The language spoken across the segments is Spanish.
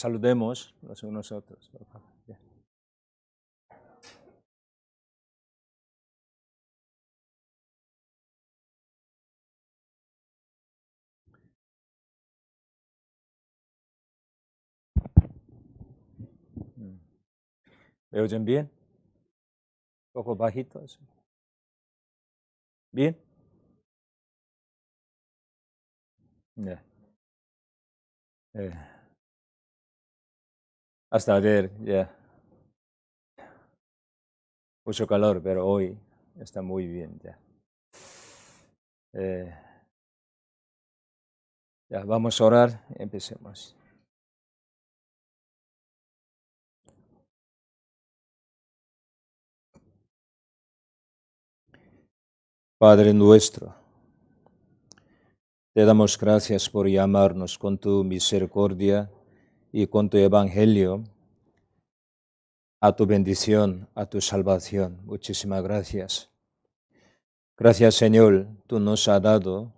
saludemos los unos a otros. Mm. ¿Me oyen bien? Un poco bajitos. ¿Bien? Yeah. Yeah. Hasta ayer, ya. Mucho calor, pero hoy está muy bien ya. Eh. ya, vamos a orar, empecemos. Padre nuestro, te damos gracias por llamarnos con tu misericordia y con tu evangelio a tu bendición, a tu salvación. Muchísimas gracias. Gracias Señor, tú nos has dado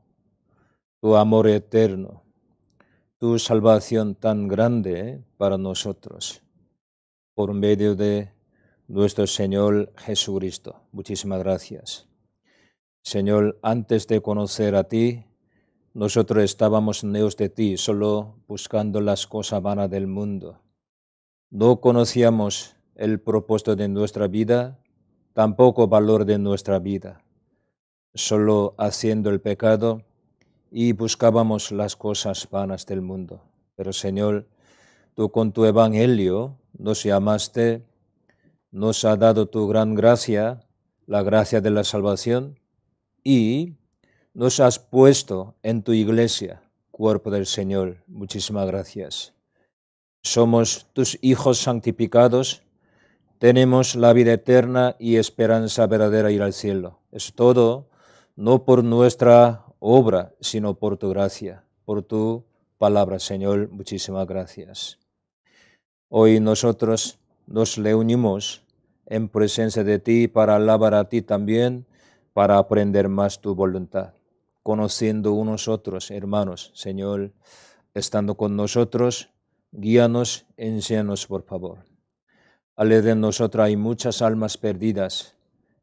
tu amor eterno, tu salvación tan grande ¿eh? para nosotros, por medio de nuestro Señor Jesucristo. Muchísimas gracias. Señor, antes de conocer a ti, nosotros estábamos neos de ti, solo buscando las cosas vanas del mundo. No conocíamos el propósito de nuestra vida, tampoco valor de nuestra vida. Solo haciendo el pecado y buscábamos las cosas vanas del mundo. Pero Señor, tú con tu evangelio nos llamaste, nos ha dado tu gran gracia, la gracia de la salvación, y nos has puesto en tu iglesia, cuerpo del Señor. Muchísimas gracias. Somos tus hijos santificados, tenemos la vida eterna y esperanza verdadera ir al cielo. Es todo no por nuestra obra, sino por tu gracia, por tu palabra, Señor. Muchísimas gracias. Hoy nosotros nos reunimos en presencia de ti para alabar a ti también, para aprender más tu voluntad conociendo unos otros, hermanos. Señor, estando con nosotros, guíanos, enséanos, por favor. Ale de nosotros hay muchas almas perdidas,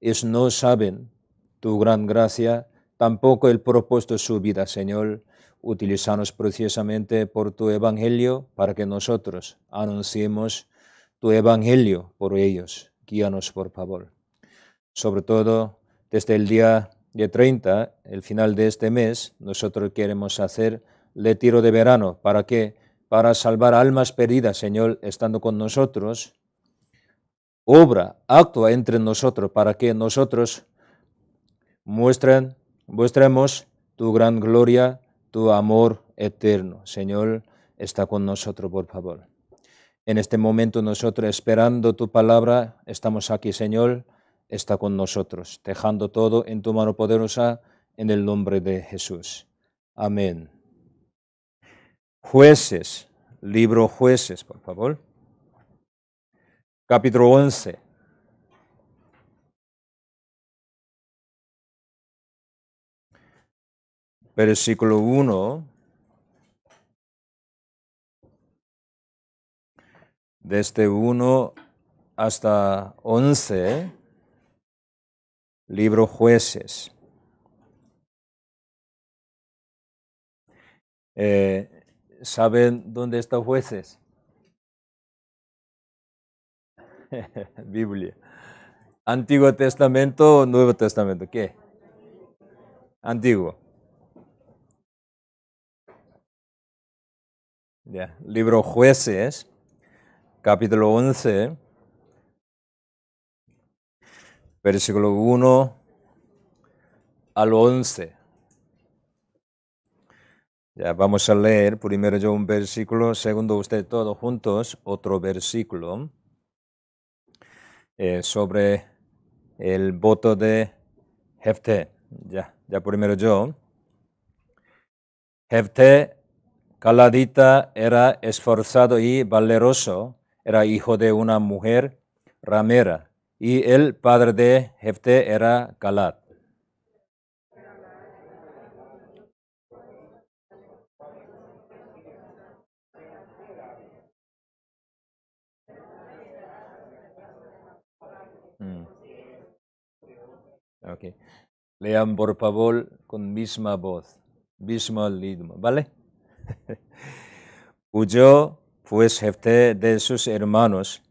es no saben tu gran gracia, tampoco el propósito de su vida, Señor. Utilizanos precisamente por tu evangelio para que nosotros anunciemos tu evangelio por ellos. Guíanos, por favor. Sobre todo, desde el día de 30, el final de este mes, nosotros queremos hacer le tiro de verano. ¿Para qué? Para salvar almas perdidas, Señor, estando con nosotros. Obra, actúa entre nosotros para que nosotros muestren, muestremos tu gran gloria, tu amor eterno. Señor, está con nosotros, por favor. En este momento nosotros esperando tu palabra, estamos aquí, Señor está con nosotros, dejando todo en tu mano poderosa en el nombre de Jesús. Amén. Jueces, libro jueces, por favor. Capítulo 11. Versículo 1. Desde 1 hasta 11 libro jueces. Eh, ¿Saben dónde está jueces? Biblia. Antiguo Testamento o Nuevo Testamento, ¿qué? Antiguo. libro jueces, capítulo 11 versículo 1 al 11. Ya vamos a leer primero yo un versículo, segundo usted todos juntos otro versículo eh, sobre el voto de Jefté. Ya, ya primero yo. Jefté Caladita era esforzado y valeroso, era hijo de una mujer ramera y el padre de Jefte era Galat. Mm. Okay. Lean por favor con misma voz, mismo ritmo, ¿vale? Huyó pues Jefte de sus hermanos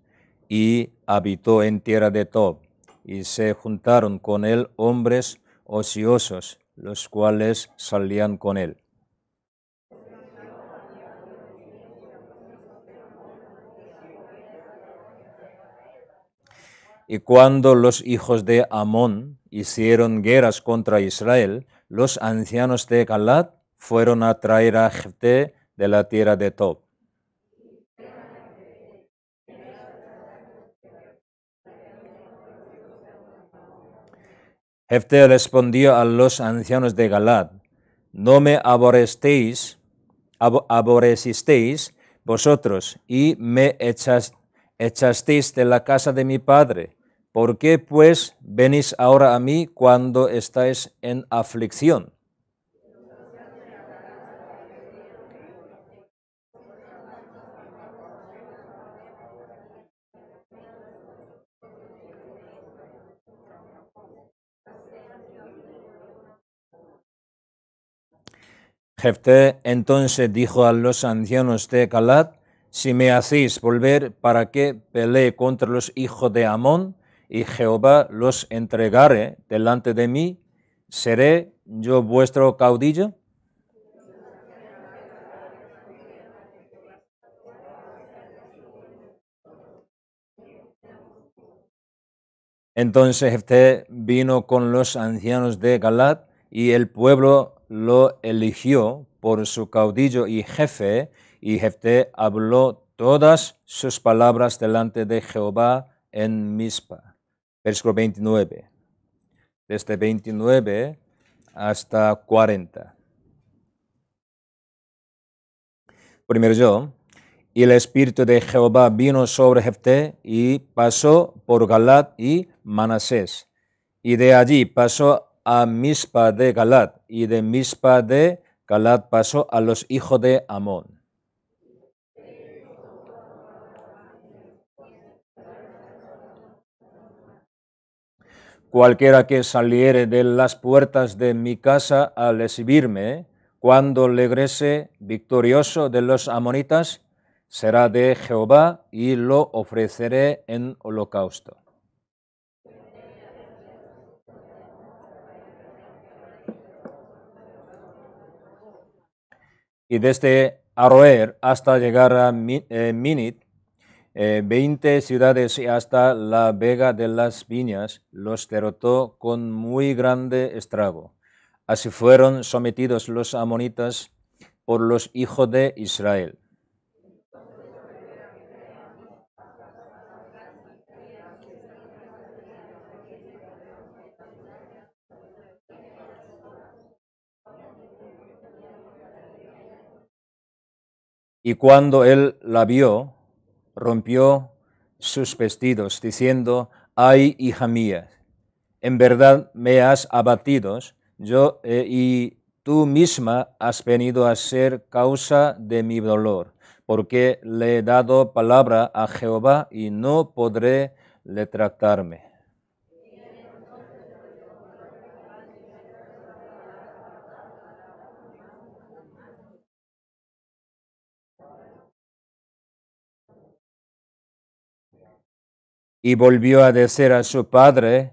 y habitó en tierra de Tob, y se juntaron con él hombres ociosos, los cuales salían con él. Y cuando los hijos de Amón hicieron guerras contra Israel, los ancianos de Galat fueron a traer a Jefté de la tierra de Tob. Jefte respondió a los ancianos de Galad, no me aborrecisteis vosotros y me echasteis de la casa de mi padre. ¿Por qué pues venís ahora a mí cuando estáis en aflicción? Jefté entonces dijo a los ancianos de Galat, si me hacéis volver para que pelee contra los hijos de Amón y Jehová los entregare delante de mí, ¿seré yo vuestro caudillo? Entonces Jefté vino con los ancianos de Galat y el pueblo lo eligió por su caudillo y jefe, y Jefté habló todas sus palabras delante de Jehová en Mispa. Versículo 29. Desde 29 hasta 40. Primero yo. Y el espíritu de Jehová vino sobre Jefté y pasó por Galat y Manasés. Y de allí pasó a Mispa de Galat y de Mispa de Galat pasó a los hijos de Amón. Cualquiera que saliere de las puertas de mi casa al exhibirme, cuando regrese victorioso de los amonitas, será de Jehová y lo ofreceré en holocausto. y desde Aroer hasta llegar a Minit, eh, eh, veinte ciudades y hasta la Vega de las Viñas, los derrotó con muy grande estrago. Así fueron sometidos los amonitas por los hijos de Israel. Y cuando él la vio, rompió sus vestidos, diciendo, ay, hija mía, en verdad me has abatido, yo eh, y tú misma has venido a ser causa de mi dolor, porque le he dado palabra a Jehová y no podré tratarme. y volvió a decir a su padre,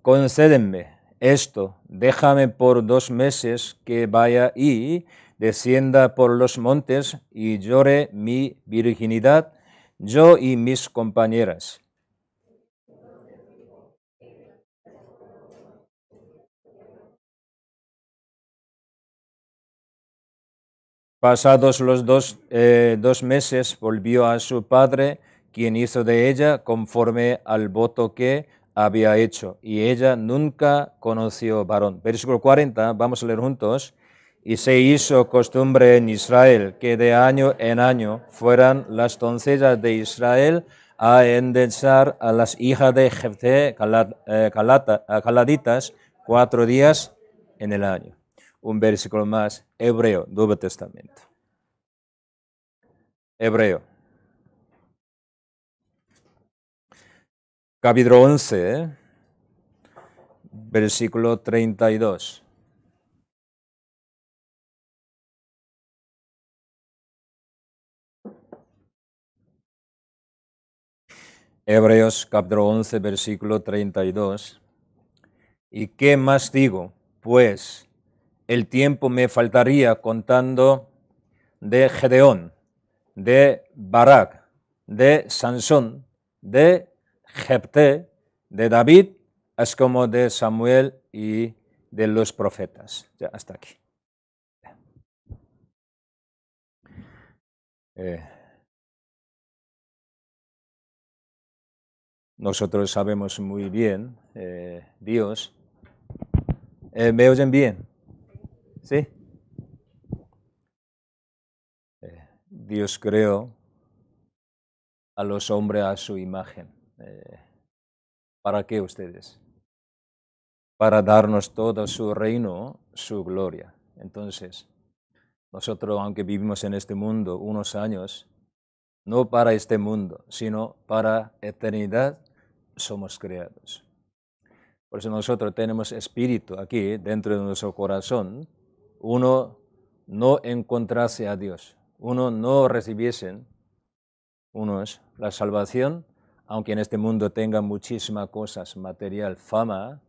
concédenme esto, déjame por dos meses que vaya y descienda por los montes y llore mi virginidad, yo y mis compañeras. Pasados los dos, eh, meses volvió a su padre, quien hizo de ella conforme al voto que había hecho, y ella nunca conoció varón. Versículo 40, vamos a leer juntos. Y se hizo costumbre en Israel que de año en año fueran las doncellas de Israel a endechar a las hijas de Jefté eh, eh, caladitas cuatro días en el año. Un versículo más, Hebreo, Nuevo Testamento. Hebreo. capítulo 11, versículo 32. Hebreos capítulo 11, versículo 32. ¿Y qué más digo? Pues el tiempo me faltaría contando de Gedeón, de Barak, de Sansón, de de David es como de Samuel y de los profetas. Ya, hasta aquí. Eh. nosotros sabemos muy bien, eh, Dios, eh, ¿me oyen bien? ¿Sí? Dios creó a los hombres a su imagen. Eh, ¿Para qué ustedes? Para darnos todo su reino, su gloria. Entonces, nosotros, aunque vivimos en este mundo unos años, no para este mundo, sino para eternidad, somos creados. Por eso nosotros tenemos espíritu aquí dentro de nuestro corazón. Uno no encontrase a Dios, uno no recibiesen unos la salvación aunque en este mundo tenga muchísimas cosas, material, fama,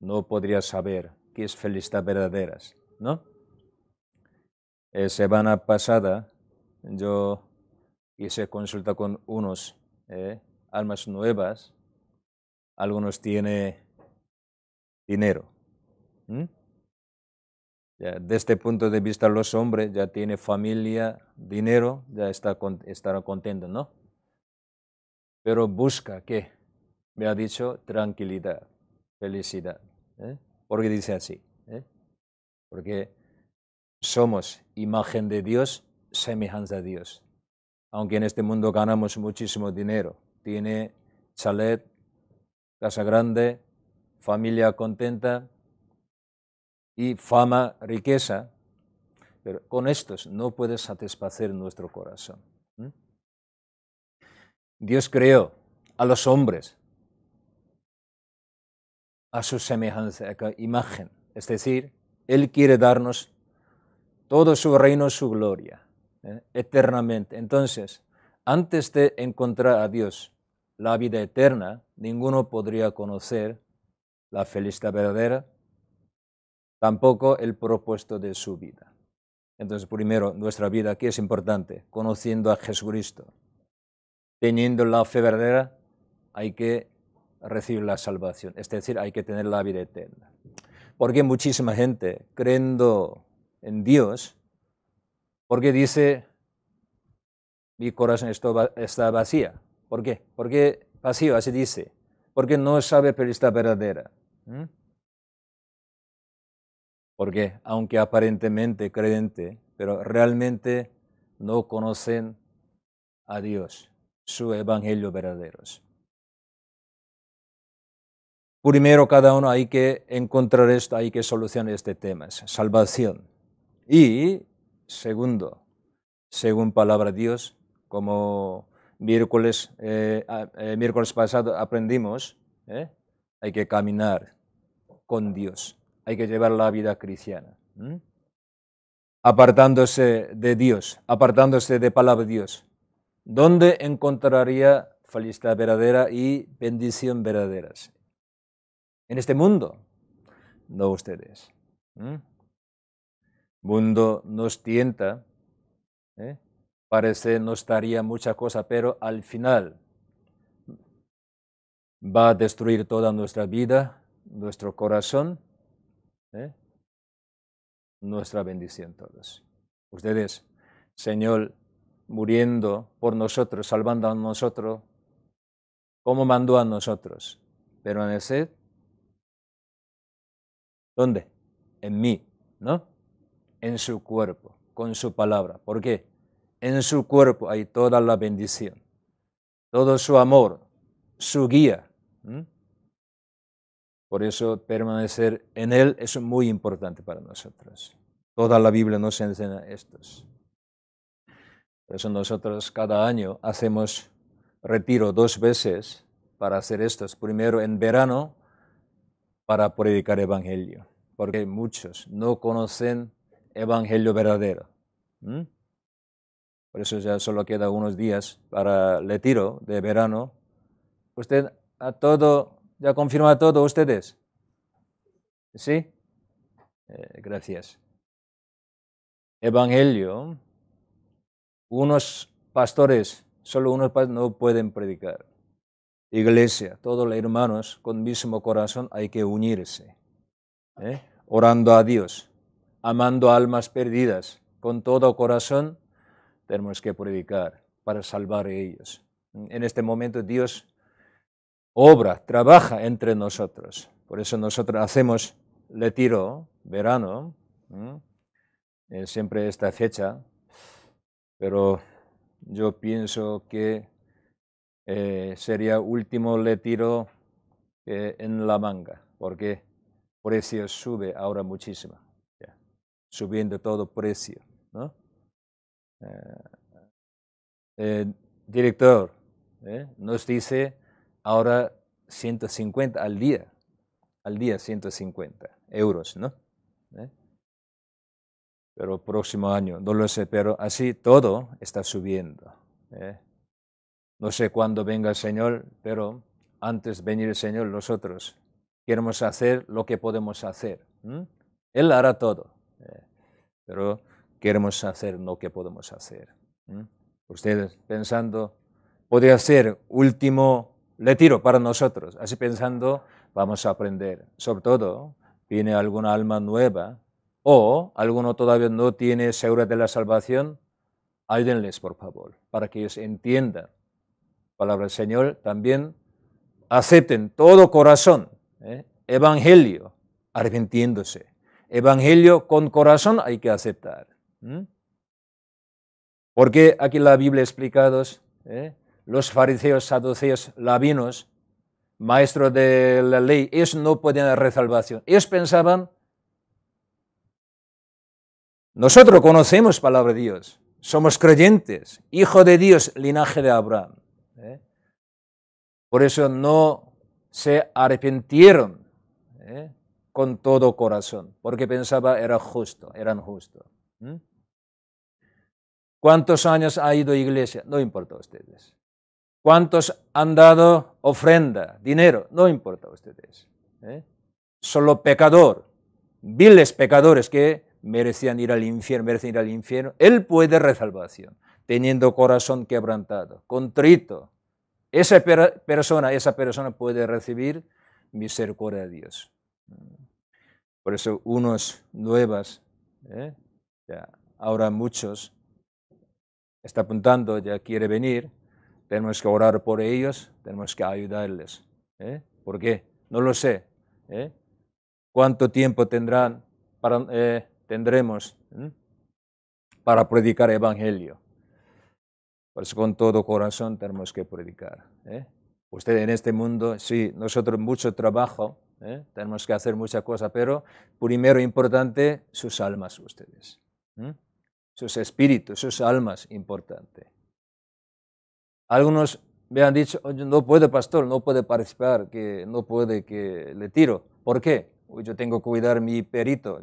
no podría saber qué es felicidad verdadera, ¿no? Eh, semana pasada yo hice consulta con unos eh, almas nuevas, algunos tienen dinero. Ya, desde este punto de vista los hombres ya tienen familia, dinero, ya está, contentos, ¿no? pero busca qué? Me ha dicho tranquilidad, felicidad. ¿eh? porque ¿Por qué dice así? ¿eh? Porque somos imagen de Dios, semejanza de Dios. Aunque en este mundo ganamos muchísimo dinero, tiene chalet, casa grande, familia contenta y fama, riqueza, pero con estos no puede satisfacer nuestro corazón. Dios creó a los hombres a su semejanza, a su imagen. Es decir, Él quiere darnos todo su reino, su gloria, ¿eh? eternamente. Entonces, antes de encontrar a Dios, la vida eterna, ninguno podría conocer la felicidad verdadera, tampoco el propósito de su vida. Entonces, primero, nuestra vida aquí es importante, conociendo a Jesucristo teniendo la fe verdadera, hay que recibir la salvación, es decir, hay que tener la vida eterna. Porque muchísima gente, creyendo en Dios, porque dice, mi corazón está vacía. ¿Por qué? Porque vacío, así dice. Porque no sabe pero está verdadera. ¿Mm? Porque aunque aparentemente creyente, pero realmente no conocen a Dios su evangelio verdaderos. Primero cada uno hay que encontrar esto, hay que solucionar este tema, salvación. Y segundo, según palabra de Dios, como miércoles, eh, eh, pasado aprendimos, eh, hay que caminar con Dios, hay que llevar la vida cristiana. Apartándose de Dios, apartándose de palabra de Dios, ¿Dónde encontraría felicidad verdadera y bendición verdaderas? En este mundo, no ustedes. Mundo nos tienta, ¿eh? parece no estaría mucha cosa, pero al final va a destruir toda nuestra vida, nuestro corazón, ¿eh? nuestra bendición todos. Ustedes, Señor, muriendo por nosotros, salvando a nosotros, ¿Cómo mandó a nosotros. ¿Permanecer? ¿Dónde? En mí, ¿no? En su cuerpo, con su palabra. ¿Por qué? En su cuerpo hay toda la bendición, todo su amor, su guía. Por eso permanecer en Él es muy importante para nosotros. Toda la Biblia nos enseña estos. Por eso nosotros cada año hacemos retiro dos veces para hacer esto. Primero en verano para predicar evangelio, porque muchos no conocen evangelio verdadero. Por eso ya solo queda unos días para el retiro de verano. Usted a todo, ya confirma todo ustedes. ¿Sí? Eh, gracias. Evangelio unos pastores, solo unos pastores no pueden predicar. Iglesia, todos los hermanos con mismo corazón hay que unirse, ¿eh? orando a Dios, amando almas perdidas, con todo corazón tenemos que predicar para salvar a ellos. En este momento Dios obra, trabaja entre nosotros. Por eso nosotros hacemos tiro, verano, eh, siempre esta fecha, pero yo pienso que eh, sería último le tiro eh, en la manga, porque precio sube ahora muchísimo, subiendo todo precio. ¿no? Eh, eh director nos dice ahora 150 al día, al día 150 euros, ¿no? pero próximo año, no lo sé, pero así todo está subiendo. ¿eh? No sé cuándo venga el Señor, pero antes de venir el Señor, nosotros queremos hacer lo que podemos hacer. Él hará todo, ¿eh? pero queremos hacer lo que podemos hacer. Ustedes pensando, podría ser último retiro para nosotros, así pensando, vamos a aprender. Sobre todo, viene alguna alma nueva o alguno todavía no tiene seguridad de la salvación, ayúdenles, por favor, para que ellos entiendan. Palabra del Señor también acepten todo corazón, ¿eh? evangelio, arrepintiéndose. Evangelio con corazón hay que aceptar. Porque aquí en la Biblia explicados, ¿eh? los fariseos, saduceos, labinos, maestros de la ley, ellos no podían dar salvación. Ellos pensaban nosotros conocemos palabra de Dios, somos creyentes, hijo de Dios, linaje de Abraham. ¿eh? Por eso no se arrepintieron ¿eh? con todo corazón, porque pensaba era justo, eran justos. ¿Cuántos años ha ido a iglesia? No importa a ustedes. ¿Cuántos han dado ofrenda, dinero? No importa a ustedes. ¿eh? Solo pecador, viles pecadores que merecían ir al infierno, merecen ir al infierno, Él puede resalvación, teniendo corazón quebrantado, contrito. Esa persona, esa persona puede recibir misericordia de Dios. Por eso unos nuevas, ¿eh? ahora muchos, está apuntando, ya quiere venir, tenemos que orar por ellos, tenemos que ayudarles. ¿eh? ¿Por qué? No lo sé. ¿eh? ¿Cuánto tiempo tendrán para, tendremos para predicar Evangelio. Pues con todo corazón tenemos que predicar. Ustedes ¿eh? Usted en este mundo, sí, nosotros mucho trabajo, ¿eh? tenemos que hacer muchas cosas, pero primero importante, sus almas ustedes. Sus espíritus, sus almas, importante. Algunos me han dicho, no puede pastor, no puede participar, que no puede que le tiro. ¿Por qué? Yo tengo que cuidar mi perito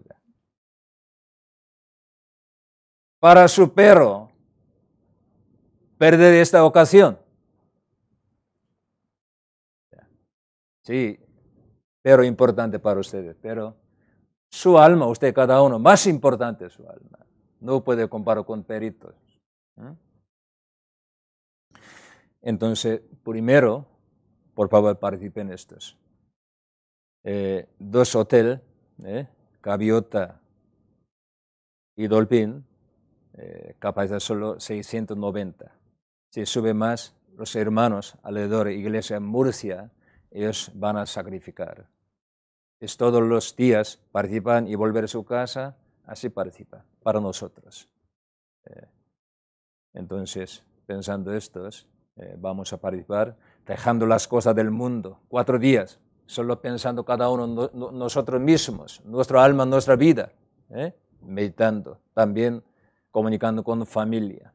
para su perro perder esta ocasión. Sí, pero importante para ustedes, pero su alma, usted cada uno, más importante su alma. No puede comparar con peritos. ¿eh? Entonces, primero, por favor, participen estos. Eh, dos hotel, eh, Gaviota y Dolphin, eh, capaz de solo 690. Si sube más, los hermanos alrededor de iglesia en Murcia, ellos van a sacrificar. Es todos los días participan y volver a su casa, así participa para nosotros. Eh, entonces, pensando estos, eh, vamos a participar dejando las cosas del mundo, cuatro días, solo pensando cada uno nosotros mismos, nuestro alma, nuestra vida, meditando también comunicando con familia,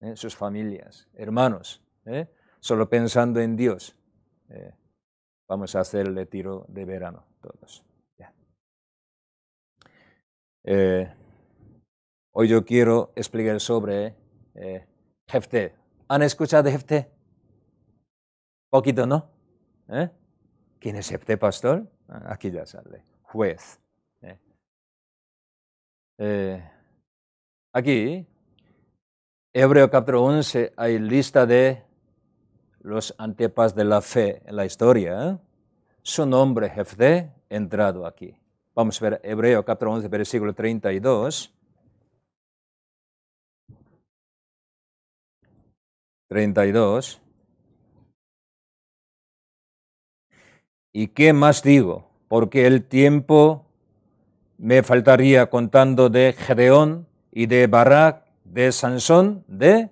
¿eh? sus familias, hermanos, ¿eh? solo pensando en Dios. ¿eh? Vamos a hacer el retiro de verano todos. hoy yo quiero explicar sobre Jefte. ¿Han escuchado Jefte? Poquito, ¿no? ¿Quién es Jefte, pastor? Ah, aquí ya sale. Juez. Aquí, Hebreo capítulo 11, hay lista de los antepas de la fe en la historia. Su nombre, ha entrado aquí. Vamos a ver Hebreo capítulo 11, versículo 32. 32. ¿Y qué más digo? Porque el tiempo me faltaría contando de Gedeón, y de Barak, de Sansón, de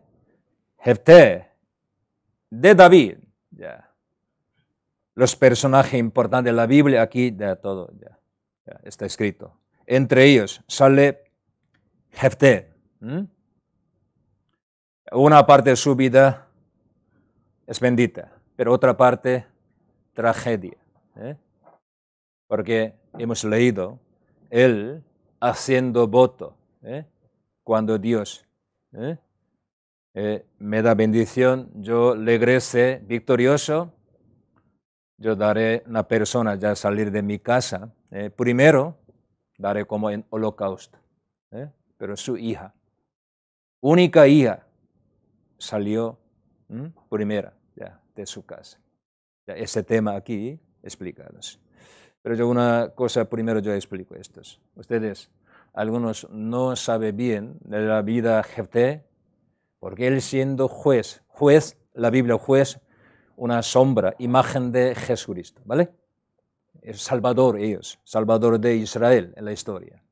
Jefté, de David. Los personajes importantes de la Biblia aquí, de todo, está escrito. Entre ellos sale Jefté. Una parte de su vida es bendita, pero otra parte tragedia. ¿eh? Porque hemos leído él haciendo voto. ¿eh? cuando Dios ¿eh? Eh, me da bendición, yo regrese victorioso, yo daré una persona ya salir de mi casa. ¿eh? primero, daré como en holocausto, pero su hija, única hija, salió primera ya, de su casa. Ya, ese tema aquí explicados. Pero yo una cosa primero yo explico estos. Ustedes algunos no sabe bien de la vida Jefté, porque él siendo juez, juez, la Biblia juez, una sombra, imagen de Jesucristo, ¿vale? El Salvador ellos, Salvador de Israel en la historia.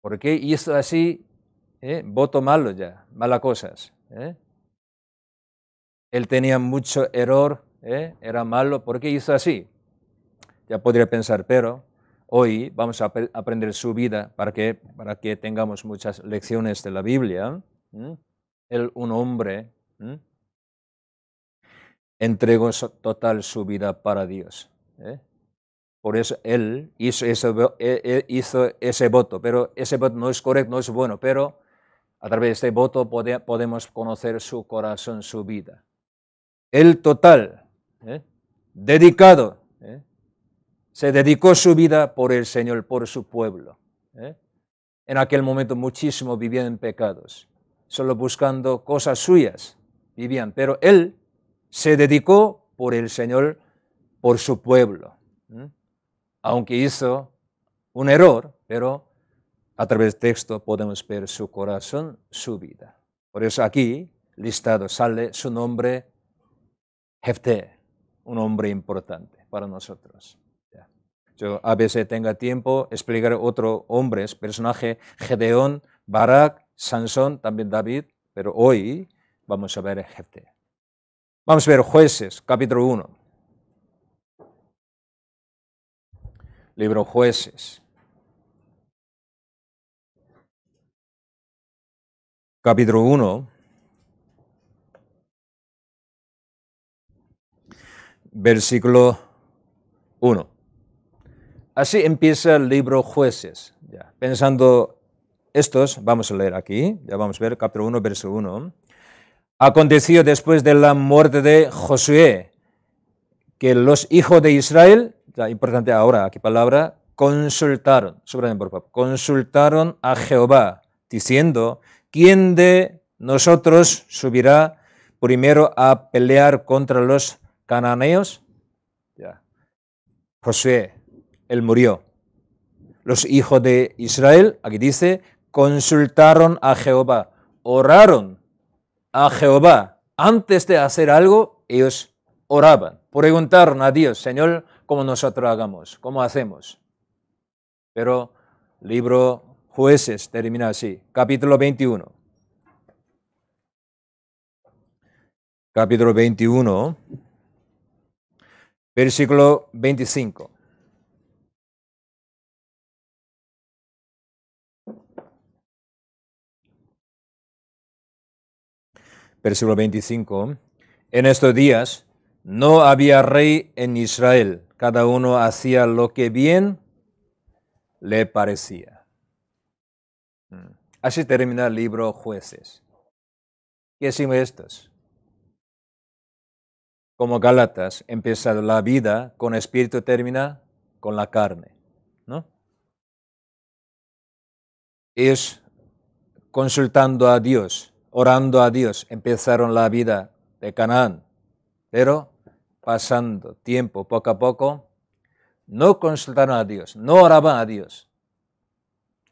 ¿Por qué hizo así eh? voto malo ya, malas cosas. ¿eh? Él tenía mucho error, ¿eh? era malo, ¿por qué hizo así? Ya podría pensar, pero Hoy vamos a aprender su vida para que, para que tengamos muchas lecciones de la Biblia. Él, un hombre, entregó total su vida para Dios. ¿eh? Por eso él hizo ese, e, e, voto, pero ese voto no es correcto, no es bueno, pero a través de ese voto podemos conocer su corazón, su vida. El total, ¿eh? dedicado, ¿eh? se dedicó su vida por el Señor, por su pueblo. ¿eh? En aquel momento muchísimo vivían en pecados, solo buscando cosas suyas vivían, pero él se dedicó por el Señor, por su pueblo. ¿eh? Aunque hizo un error, pero a través del texto podemos ver su corazón, su vida. Por eso aquí, listado, sale su nombre, Jefté, un hombre importante para nosotros. Yo a veces tenga tiempo explicar otro hombres, personaje Gedeón, Barak, Sansón, también David, pero hoy vamos a ver Jefte. Vamos a ver Jueces, capítulo 1. Libro Jueces. Capítulo 1. Versículo 1. Así empieza el libro Jueces. Pensando estos, vamos a leer aquí, ya vamos a ver, capítulo 1, verso 1. Aconteció después de la muerte de Josué que los hijos de Israel, ya importante ahora aquí palabra, consultaron, consultaron a Jehová, diciendo, ¿quién de nosotros subirá primero a pelear contra los cananeos? Josué él murió. Los hijos de Israel, aquí dice, consultaron a Jehová, oraron a Jehová. Antes de hacer algo, ellos oraban, preguntaron a Dios, Señor, ¿cómo nosotros hagamos? ¿Cómo hacemos? Pero libro jueces termina así, capítulo 21. Capítulo 21, versículo 25. versículo 25, en estos días no había rey en Israel, cada uno hacía lo que bien le parecía. Mm. Así termina el libro Jueces. ¿Qué decimos estos? Como Galatas, empieza la vida con espíritu, termina con la carne. ¿no? Es consultando a Dios orando a Dios, empezaron la vida de Canaán, pero pasando tiempo poco a poco, no consultaron a Dios, no oraban a Dios.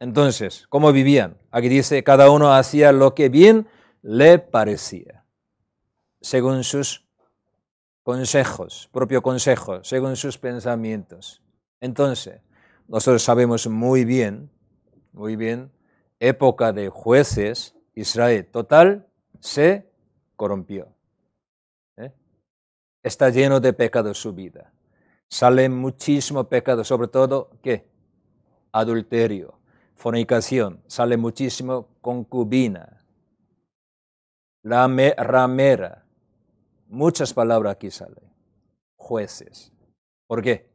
Entonces, ¿cómo vivían? Aquí dice, cada uno hacía lo que bien le parecía, según sus consejos, propio consejo, según sus pensamientos. Entonces, nosotros sabemos muy bien, muy bien, época de jueces, Israel total se corrompió. ¿eh? Está lleno de pecado su vida. Sale muchísimo pecado, sobre todo, ¿qué? Adulterio, fornicación, sale muchísimo concubina, la ramera, muchas palabras aquí salen, jueces. ¿Por qué?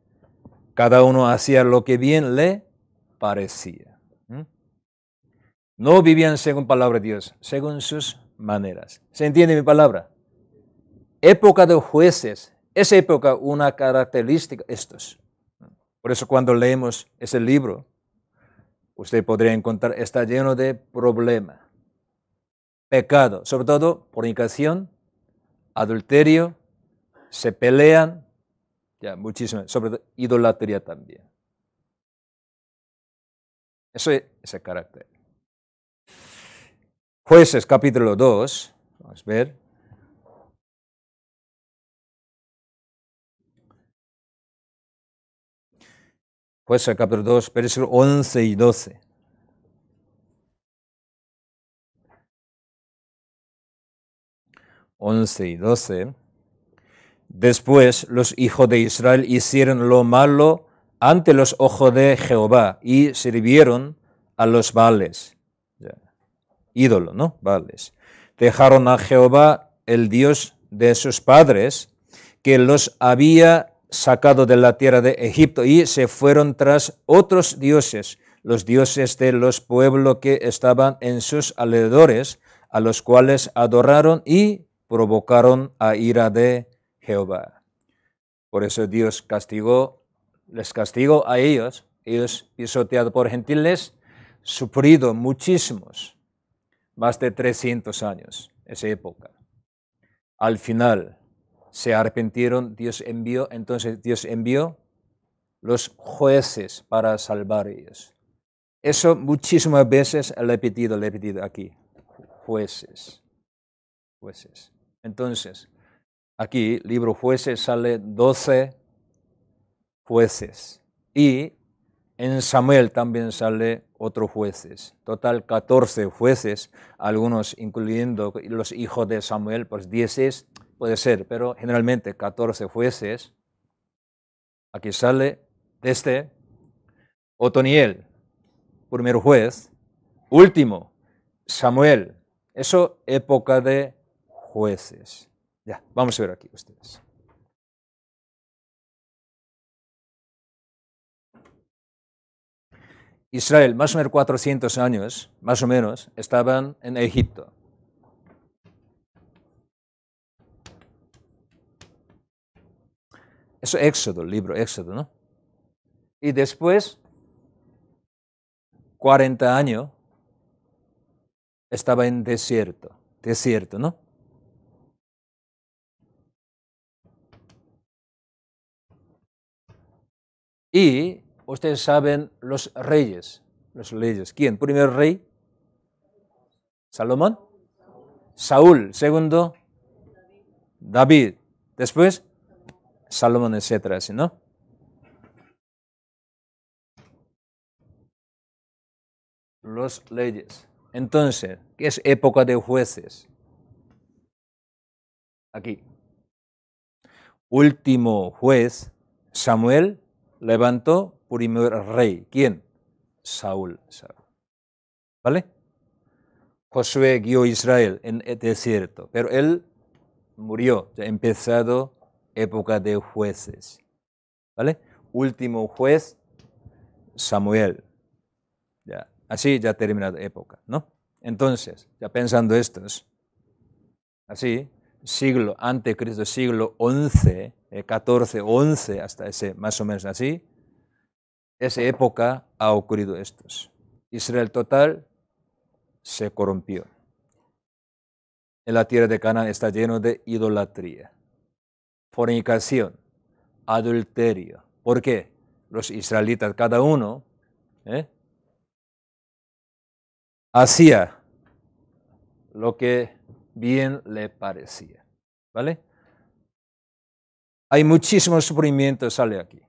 Cada uno hacía lo que bien le parecía. No vivían según palabra de Dios, según sus maneras. ¿Se entiende mi palabra? Época de jueces. Esa época, una característica, estos. Por eso cuando leemos ese libro, usted podría encontrar, está lleno de problemas. Pecado, sobre todo fornicación, adulterio, se pelean, ya muchísimo, sobre todo idolatría también. Eso es ese carácter. Jueces capítulo 2, vamos a ver. Jueces capítulo 2, versículos 11 y 12. 11 y 12. Después los hijos de Israel hicieron lo malo ante los ojos de Jehová y sirvieron a los baales ídolo, ¿no? Vale. Dejaron a Jehová, el Dios de sus padres, que los había sacado de la tierra de Egipto y se fueron tras otros dioses, los dioses de los pueblos que estaban en sus alrededores, a los cuales adoraron y provocaron a ira de Jehová. Por eso Dios castigó, les castigó a ellos, ellos pisoteados por gentiles, sufrido muchísimos más de 300 años, esa época. Al final se arrepintieron, Dios envió, entonces Dios envió los jueces para salvar ellos. Eso muchísimas veces le he pedido, he aquí, jueces, jueces. Entonces, aquí, libro jueces, sale 12 jueces. Y en Samuel también sale otros jueces. Total 14 jueces, algunos incluyendo los hijos de Samuel, pues es, puede ser, pero generalmente 14 jueces. Aquí sale este Otoniel, primer juez, último Samuel. Eso época de jueces. Ya, vamos a ver aquí ustedes. Israel, más o menos 400 años, más o menos, estaban en Egipto. Eso es Éxodo, el libro Éxodo, ¿no? Y después, 40 años, estaba en desierto, desierto, ¿no? Y ustedes saben los reyes, los leyes. ¿Quién? Primer rey, Salomón. Saúl, segundo, David. Después, Salomón, etcétera, ¿no? Los leyes. Entonces, ¿qué es época de jueces? Aquí. Último juez, Samuel, levantó primer rey. ¿Quién? Saúl. ¿Vale? Josué guió a Israel en el desierto, pero él murió, ya empezado época de jueces. ¿Vale? Último juez, Samuel. Ya, así ya la época, ¿no? Entonces, ya pensando estos, así, siglo, antes Cristo, siglo 11, 14, 11, hasta ese, más o menos así, esa época ha ocurrido esto. Israel total se corrompió. En la tierra de Canaán está lleno de idolatría, fornicación, adulterio. ¿Por qué? Los israelitas, cada uno, ¿eh? hacía lo que bien le parecía. ¿Vale? Hay muchísimos sufrimientos, sale aquí,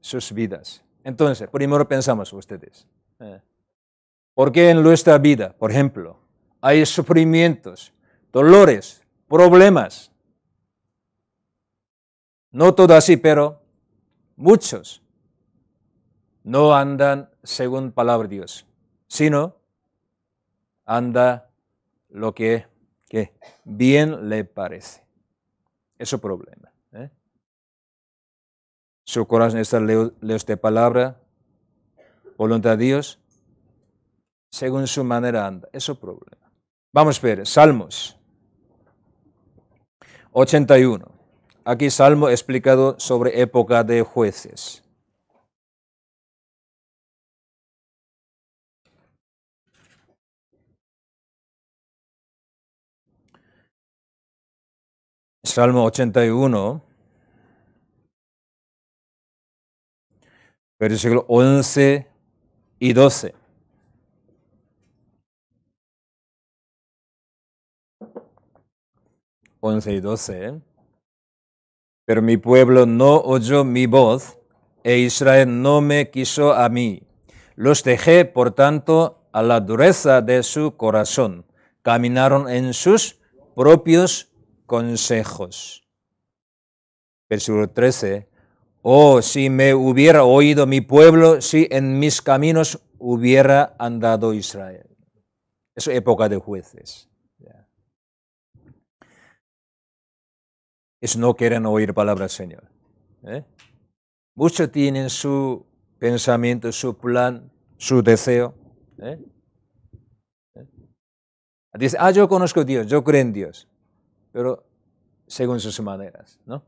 sus vidas. Entonces, primero pensamos ustedes, eh. ¿por qué en nuestra vida, por ejemplo, hay sufrimientos, dolores, problemas? No todo así, pero muchos no andan según palabra de Dios, sino anda lo que, que bien le parece. Eso problema su corazón está lejos de palabra, voluntad de Dios, según su manera anda. Eso es problema. Vamos a ver, Salmos 81. Aquí Salmo explicado sobre época de jueces. Salmo 81. versículo 11 y 12. 11 y 12. ¿eh? Pero mi pueblo no oyó mi voz, e Israel no me quiso a mí. Los dejé, por tanto, a la dureza de su corazón. Caminaron en sus propios consejos. Versículo 13. Oh, si me hubiera oído mi pueblo, si en mis caminos hubiera andado Israel. Es época de jueces. Es no quieren oír palabras, Señor. ¿eh? Muchos tienen su pensamiento, su plan, su deseo. ¿eh? Dice, ah, yo conozco a Dios, yo creo en Dios, pero según sus maneras, ¿no?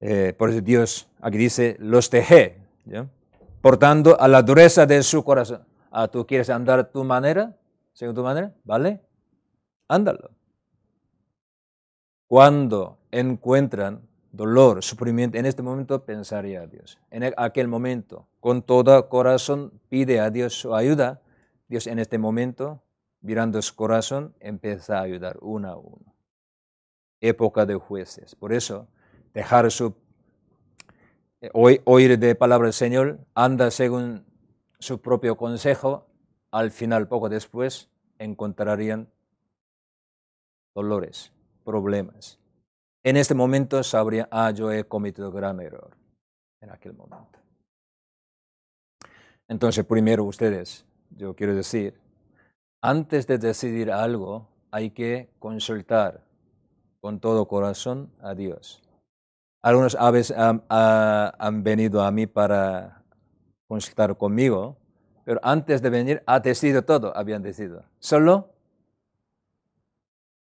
Eh, por eso Dios aquí dice, los tejé, ¿ya? a la dureza de su corazón. Ah, ¿Tú quieres andar tu manera? Según tu manera, ¿vale? Ándalo. Cuando encuentran dolor, sufrimiento, en este momento pensaría a Dios. En e, aquel momento, con todo corazón, pide a Dios su ayuda. Dios en este momento, mirando su corazón, empieza a ayudar uno a uno. Época de jueces. Por eso, dejar su oír de palabra del Señor, anda según su propio consejo, al final, poco después, encontrarían dolores, problemas. En este momento sabría, ah, yo he cometido gran error en aquel momento. Entonces, primero ustedes, yo quiero decir, antes de decidir algo, hay que consultar con todo corazón a Dios algunos aves han, venido a mí para consultar conmigo, pero antes de venir ha decidido todo, habían decidido. Solo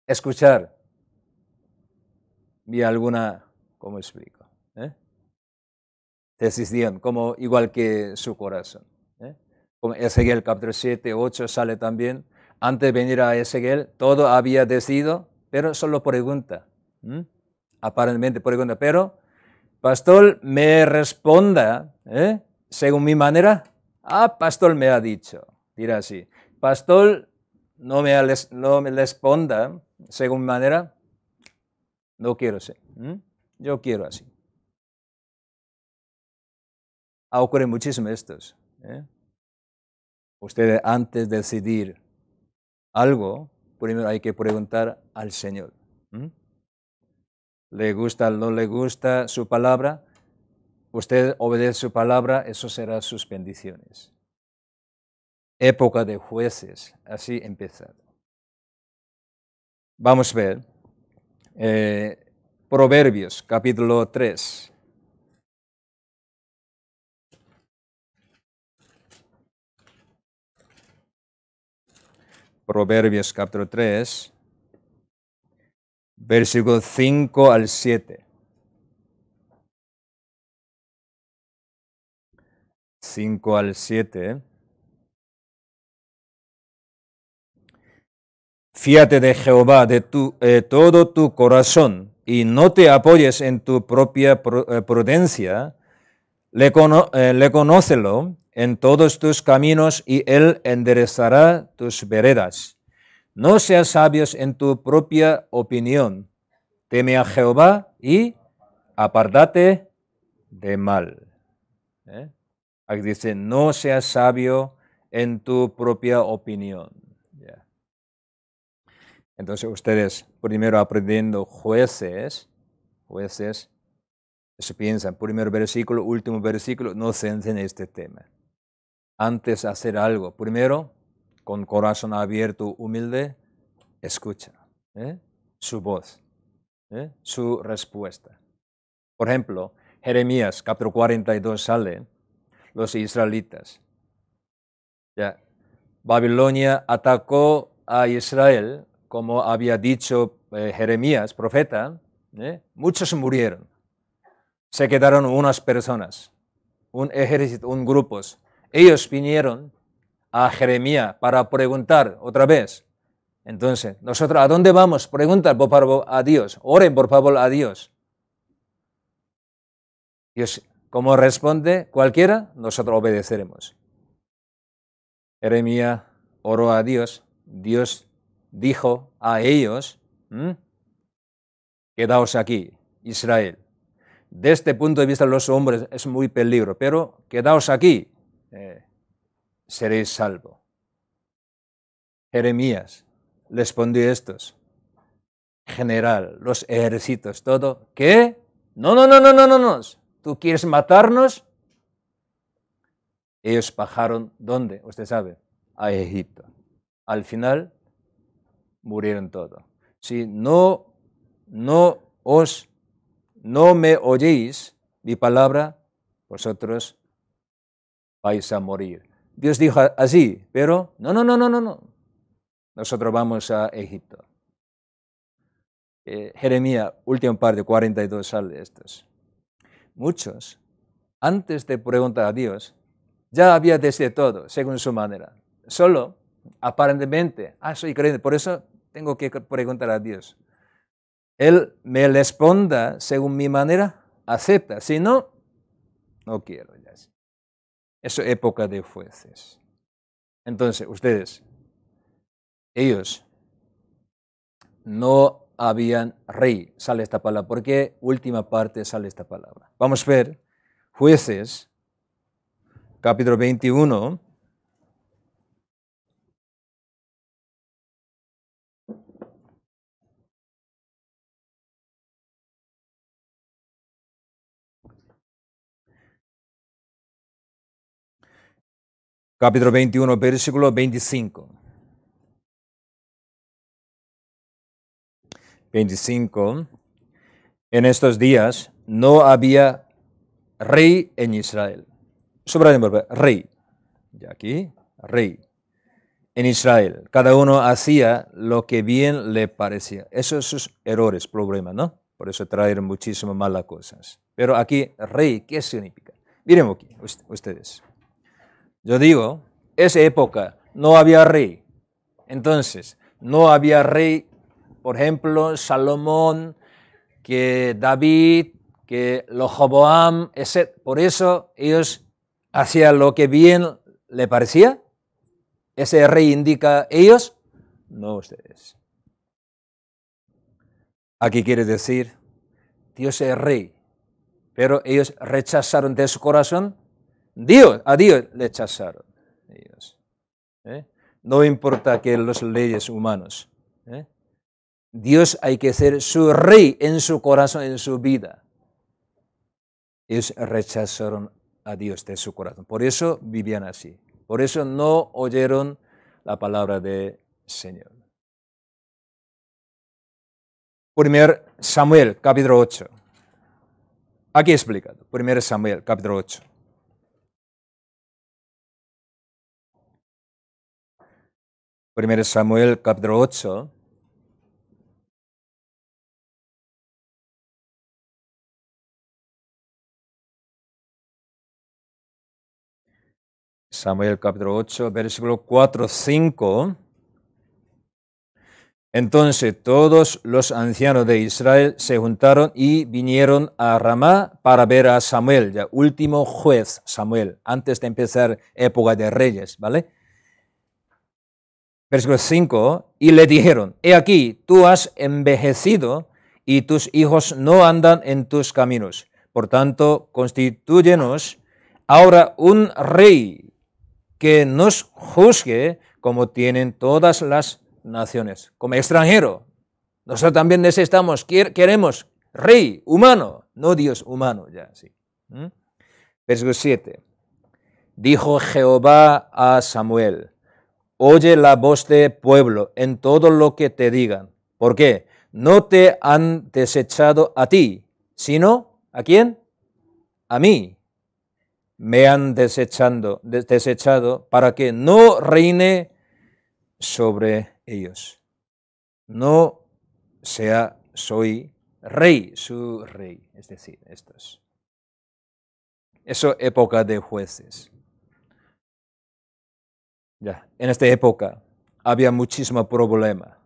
escuchar. Y alguna, ¿cómo explico? ¿Eh? como igual que su corazón. ¿eh? Como Ezequiel capítulo 7, 8 sale también. Antes de venir a Ezequiel, todo había decidido, pero solo pregunta aparentemente por pregunta, pero pastor me responda ¿eh? según mi manera. Ah, pastor me ha dicho, dirá así. Pastor no me, no me responda según mi manera. No quiero ser. Yo quiero así. Ah, ocurre muchísimo estos. ¿eh? Ustedes antes de decidir algo, primero hay que preguntar al Señor le gusta, no le gusta su palabra, usted obedece su palabra, eso será sus bendiciones. Época de jueces, así empezado. Vamos a ver. Eh, Proverbios, capítulo 3. Proverbios capítulo 3, versículo 5 al 7. 5 al 7. Fíate de Jehová de tu, eh, todo tu corazón y no te apoyes en tu propia eh, prudencia. Le, cono, eh, le conócelo en todos tus caminos y él enderezará tus veredas. No seas sabios en tu propia opinión. Teme a Jehová y apartate de mal. ¿Eh? Aquí dice, no seas sabio en tu propia opinión. Entonces ustedes primero aprendiendo jueces, jueces, se piensan, primer versículo, último versículo, no se en este tema. Antes hacer algo, primero con corazón abierto, humilde, escucha ¿eh? su voz, ¿eh? su respuesta. Por ejemplo, Jeremías capítulo 42 sale, los israelitas. Babilonia atacó a Israel, como había dicho eh, Jeremías, profeta, muchos murieron. Se quedaron unas personas, un ejército, un grupo, Ellos vinieron a Jeremías para preguntar otra vez. Entonces, nosotros, ¿a dónde vamos? Pregunta por favor a Dios, oren por favor a Dios. Dios, como responde cualquiera, nosotros obedeceremos. Jeremías oró a Dios, Dios dijo a ellos, quedaos aquí, Israel. De este punto de vista los hombres es muy peligro, pero quedaos aquí. Eh, seréis salvo. Jeremías respondió estos. General, los ejércitos, todo. ¿Qué? No, no, no, no, no, no, no. ¿Tú quieres matarnos? Ellos bajaron, ¿dónde? Usted sabe, a Egipto. Al final, murieron todos. Si no, no os, no me oyéis mi palabra, vosotros vais a morir. Dios dijo así, pero no, no, no, no, no, no. Nosotros vamos a Egipto. Eh, Jeremías, par parte, 42 sale estos. Muchos, antes de preguntar a Dios, ya había desde todo, según su manera. Solo, aparentemente, ah, soy creyente, por eso tengo que preguntar a Dios. Él me responda según mi manera, acepta. Si no, no quiero es época de jueces. Entonces, ustedes, ellos no habían rey, sale esta palabra. ¿Por qué última parte sale esta palabra? Vamos a ver, jueces, capítulo 21 capítulo 21, versículo 25. 25. En estos días no había rey en Israel. nombre, rey. Y aquí, rey. En Israel, cada uno hacía lo que bien le parecía. Esos son sus errores, problemas, ¿no? Por eso traer muchísimas malas cosas. Pero aquí, rey, ¿qué significa? Miremos aquí, ustedes. Yo digo, esa época no había rey. Entonces, no había rey, por ejemplo, Salomón, que David, que los Joboam, etc. Por eso ellos hacían lo que bien le parecía. Ese rey indica ellos, no ustedes. Aquí quiere decir, Dios es rey, pero ellos rechazaron de su corazón Dios, a Dios le chasaron. ¿eh? No importa que las leyes humanos. ¿eh? Dios hay que ser su rey en su corazón, en su vida. Ellos rechazaron a Dios de su corazón. Por eso vivían así. Por eso no oyeron la palabra del Señor. 1 Samuel, capítulo 8. Aquí explicado. 1 Samuel, capítulo 8. 1 Samuel capítulo 8. Samuel capítulo 8, versículo 4, 5. Entonces todos los ancianos de Israel se juntaron y vinieron a Ramá para ver a Samuel, ya último juez Samuel, antes de empezar época de reyes, ¿vale? Versículo 5, y le dijeron, he aquí, tú has envejecido y tus hijos no andan en tus caminos. Por tanto, constitúyenos ahora un rey que nos juzgue como tienen todas las naciones, como extranjero. Nosotros también necesitamos, queremos rey humano, no Dios humano. Ya, ¿Mm? Versículo 7. Dijo Jehová a Samuel, Oye la voz de pueblo en todo lo que te digan. porque qué? No te han desechado a ti, sino a quién? A mí. Me han desechando, desechado para que no reine sobre ellos. No sea soy rey, su rey, es decir, estos. Eso época de jueces. Ya. En esta época había muchísimo problema,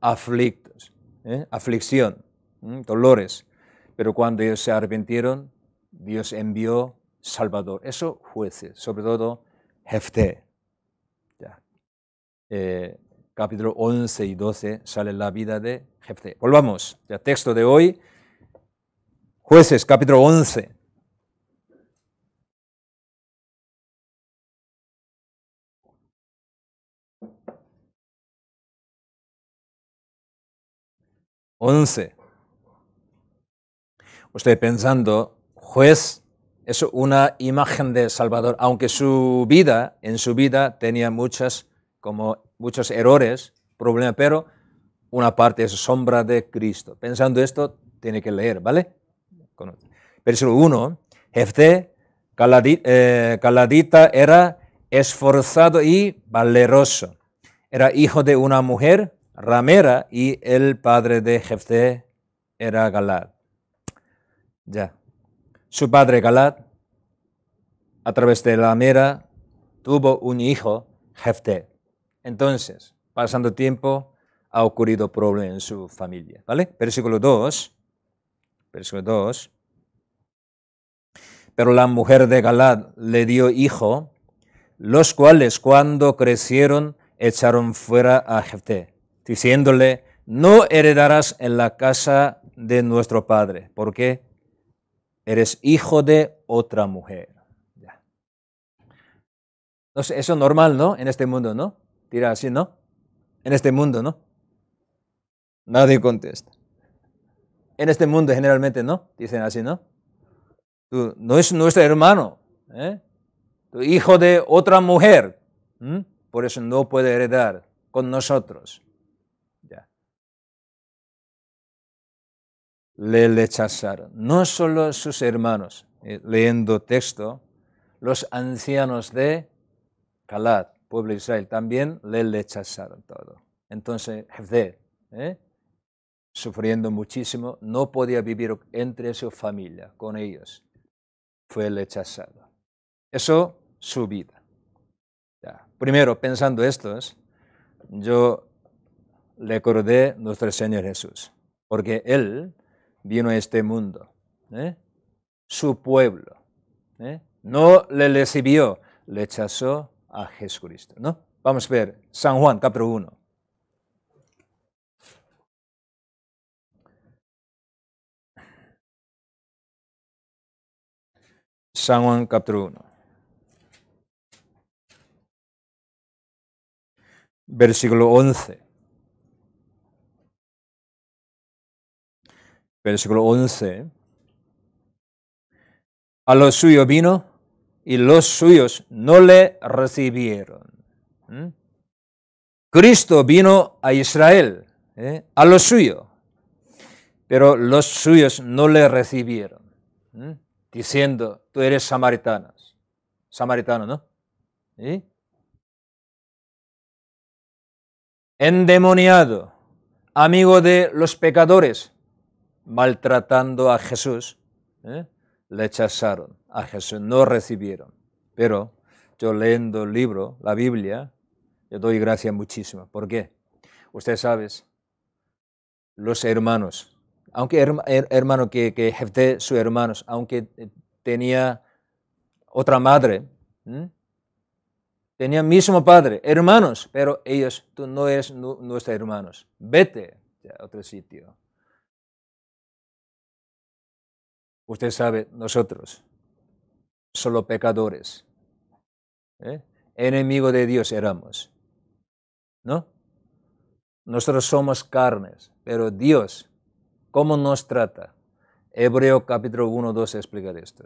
aflictos, ¿eh? aflicción, dolores. Pero cuando ellos se arrepintieron, Dios envió Salvador. Eso jueces, sobre todo Jefté. Eh, capítulo 11 y 12 sale la vida de Jefté. Volvamos, ya texto de hoy, jueces, capítulo 11. 11. Estoy pensando, juez es una imagen de Salvador, aunque su vida, en su vida tenía muchas, como, muchos errores, problemas, pero una parte es sombra de Cristo. Pensando esto, tiene que leer, ¿vale? Versículo 1, uno eh, Caladita era esforzado y valeroso. Era hijo de una mujer Ramera y el padre de Jefté era Galad. Ya. Su padre Galad, a través de Ramera, tuvo un hijo, Jefté. Entonces, pasando tiempo, ha ocurrido problema en su familia. ¿Vale? Versículo 2. Versículo 2. Pero la mujer de Galad le dio hijo, los cuales cuando crecieron echaron fuera a Jefté diciéndole, no heredarás en la casa de nuestro padre, porque eres hijo de otra mujer. eso es normal, ¿no? En este mundo, ¿no? Tira así, ¿no? En este mundo, ¿no? Nadie contesta. En este mundo generalmente, ¿no? Dicen así, ¿no? Tú no es nuestro hermano, ¿eh? tu hijo de otra mujer, por eso no puede heredar con nosotros. le rechazaron. No solo sus hermanos, eh, leyendo texto, los ancianos de Calat, pueblo de Israel, también le rechazaron todo. Entonces, eh, sufriendo muchísimo, no podía vivir entre su familia, con ellos. Fue rechazado. Eso, su vida. Primero, pensando estos, yo recordé a nuestro Señor Jesús, porque Él vino a este mundo, ¿eh? su pueblo. ¿eh? No le recibió, le echasó a Jesucristo. ¿no? Vamos a ver San Juan, capítulo 1. San Juan capítulo 1. Versículo 11. versículo 11. A lo suyo vino y los suyos no le recibieron. Cristo vino a Israel, ¿eh? a lo suyo, pero los suyos no le recibieron, diciendo, tú eres samaritano. samaritano, ¿no? Endemoniado, amigo de los pecadores, maltratando a Jesús, ¿eh? le echaron a Jesús, no recibieron. Pero yo leyendo el libro, la Biblia, yo doy gracias muchísimo. ¿Por qué? Usted sabe, los hermanos, aunque hermano que, que sus hermanos, aunque tenía otra madre, tenía mismo padre, hermanos, pero ellos, tú no eres nuestros hermanos, vete a otro sitio. Usted sabe, nosotros, solo pecadores, Enemigos ¿eh? enemigo de Dios éramos, ¿no? Nosotros somos carnes, pero Dios, ¿cómo nos trata? Hebreo capítulo 1, 2 explica esto.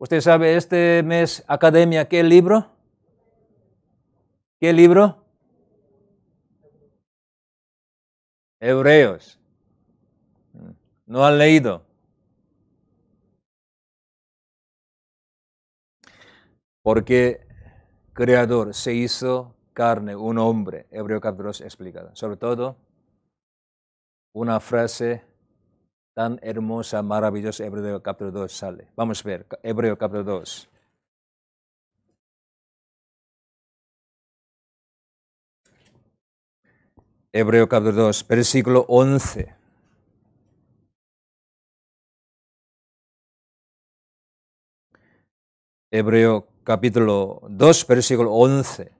Usted sabe, este mes, academia, ¿qué libro? ¿Qué libro? Hebreos. Mm, no han leído. porque Creador se hizo carne, un hombre. Hebreo capítulo 2 explicado. Sobre todo, una frase tan hermosa, maravillosa, Hebreo capítulo 2 sale. Vamos a ver, Hebreo capítulo 2. Hebreo capítulo 2, versículo 11. Hebreo capítulo 2, versículo 11.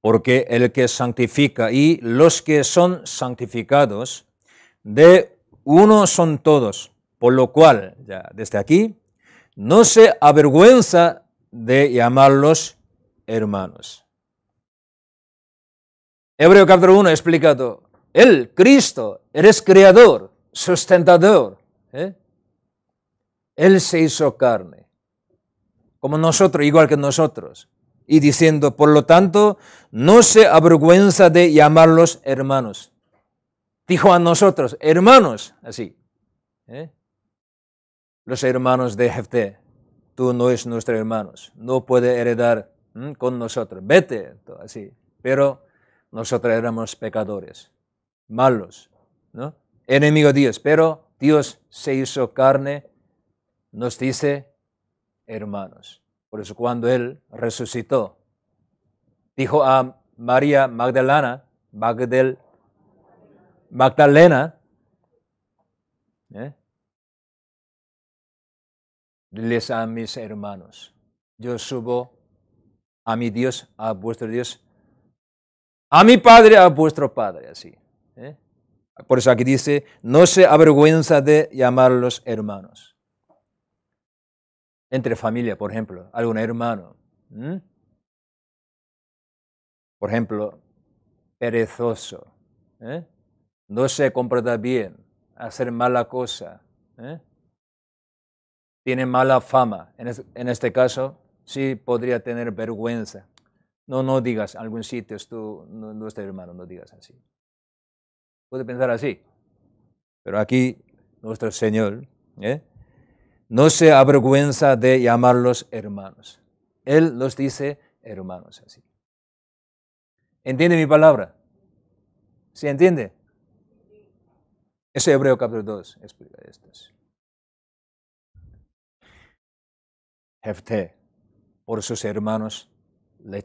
Porque el que santifica y los que son santificados, de uno son todos, por lo cual, ya desde aquí, no se avergüenza de llamarlos hermanos. Hebreo capítulo 1 explicado, El Cristo, eres creador, sustentador. ¿eh? Él se hizo carne, como nosotros, igual que nosotros. Y diciendo, por lo tanto, no se avergüenza de llamarlos hermanos. Dijo a nosotros, hermanos, así. ¿eh? Los hermanos de Jefté, tú no es nuestro hermanos, no puede heredar con nosotros, vete, así. Pero nosotros éramos pecadores, malos, ¿no? enemigo Dios, pero Dios se hizo carne, nos dice hermanos. Por eso cuando Él resucitó, dijo a María Magdalena, Magdel, Magdalena, ¿eh? les a mis hermanos, yo subo a mi Dios, a vuestro Dios, a mi Padre, a vuestro Padre, así. Por eso aquí dice, no se avergüenza de llamarlos hermanos. Entre familia, por ejemplo, algún hermano. Por ejemplo, perezoso. ¿eh? No se comporta bien, hacer mala cosa. ¿eh? Tiene mala fama. En, este caso, sí podría tener vergüenza. No, no digas, algún sitio, tú, no, no hermano, no digas así puede pensar así. Pero aquí nuestro Señor ¿eh? no se avergüenza de llamarlos hermanos. Él los dice hermanos así. ¿Entiende mi palabra? ¿Sí entiende? ese Hebreo capítulo 2, explica esto. Jefté, por sus hermanos, le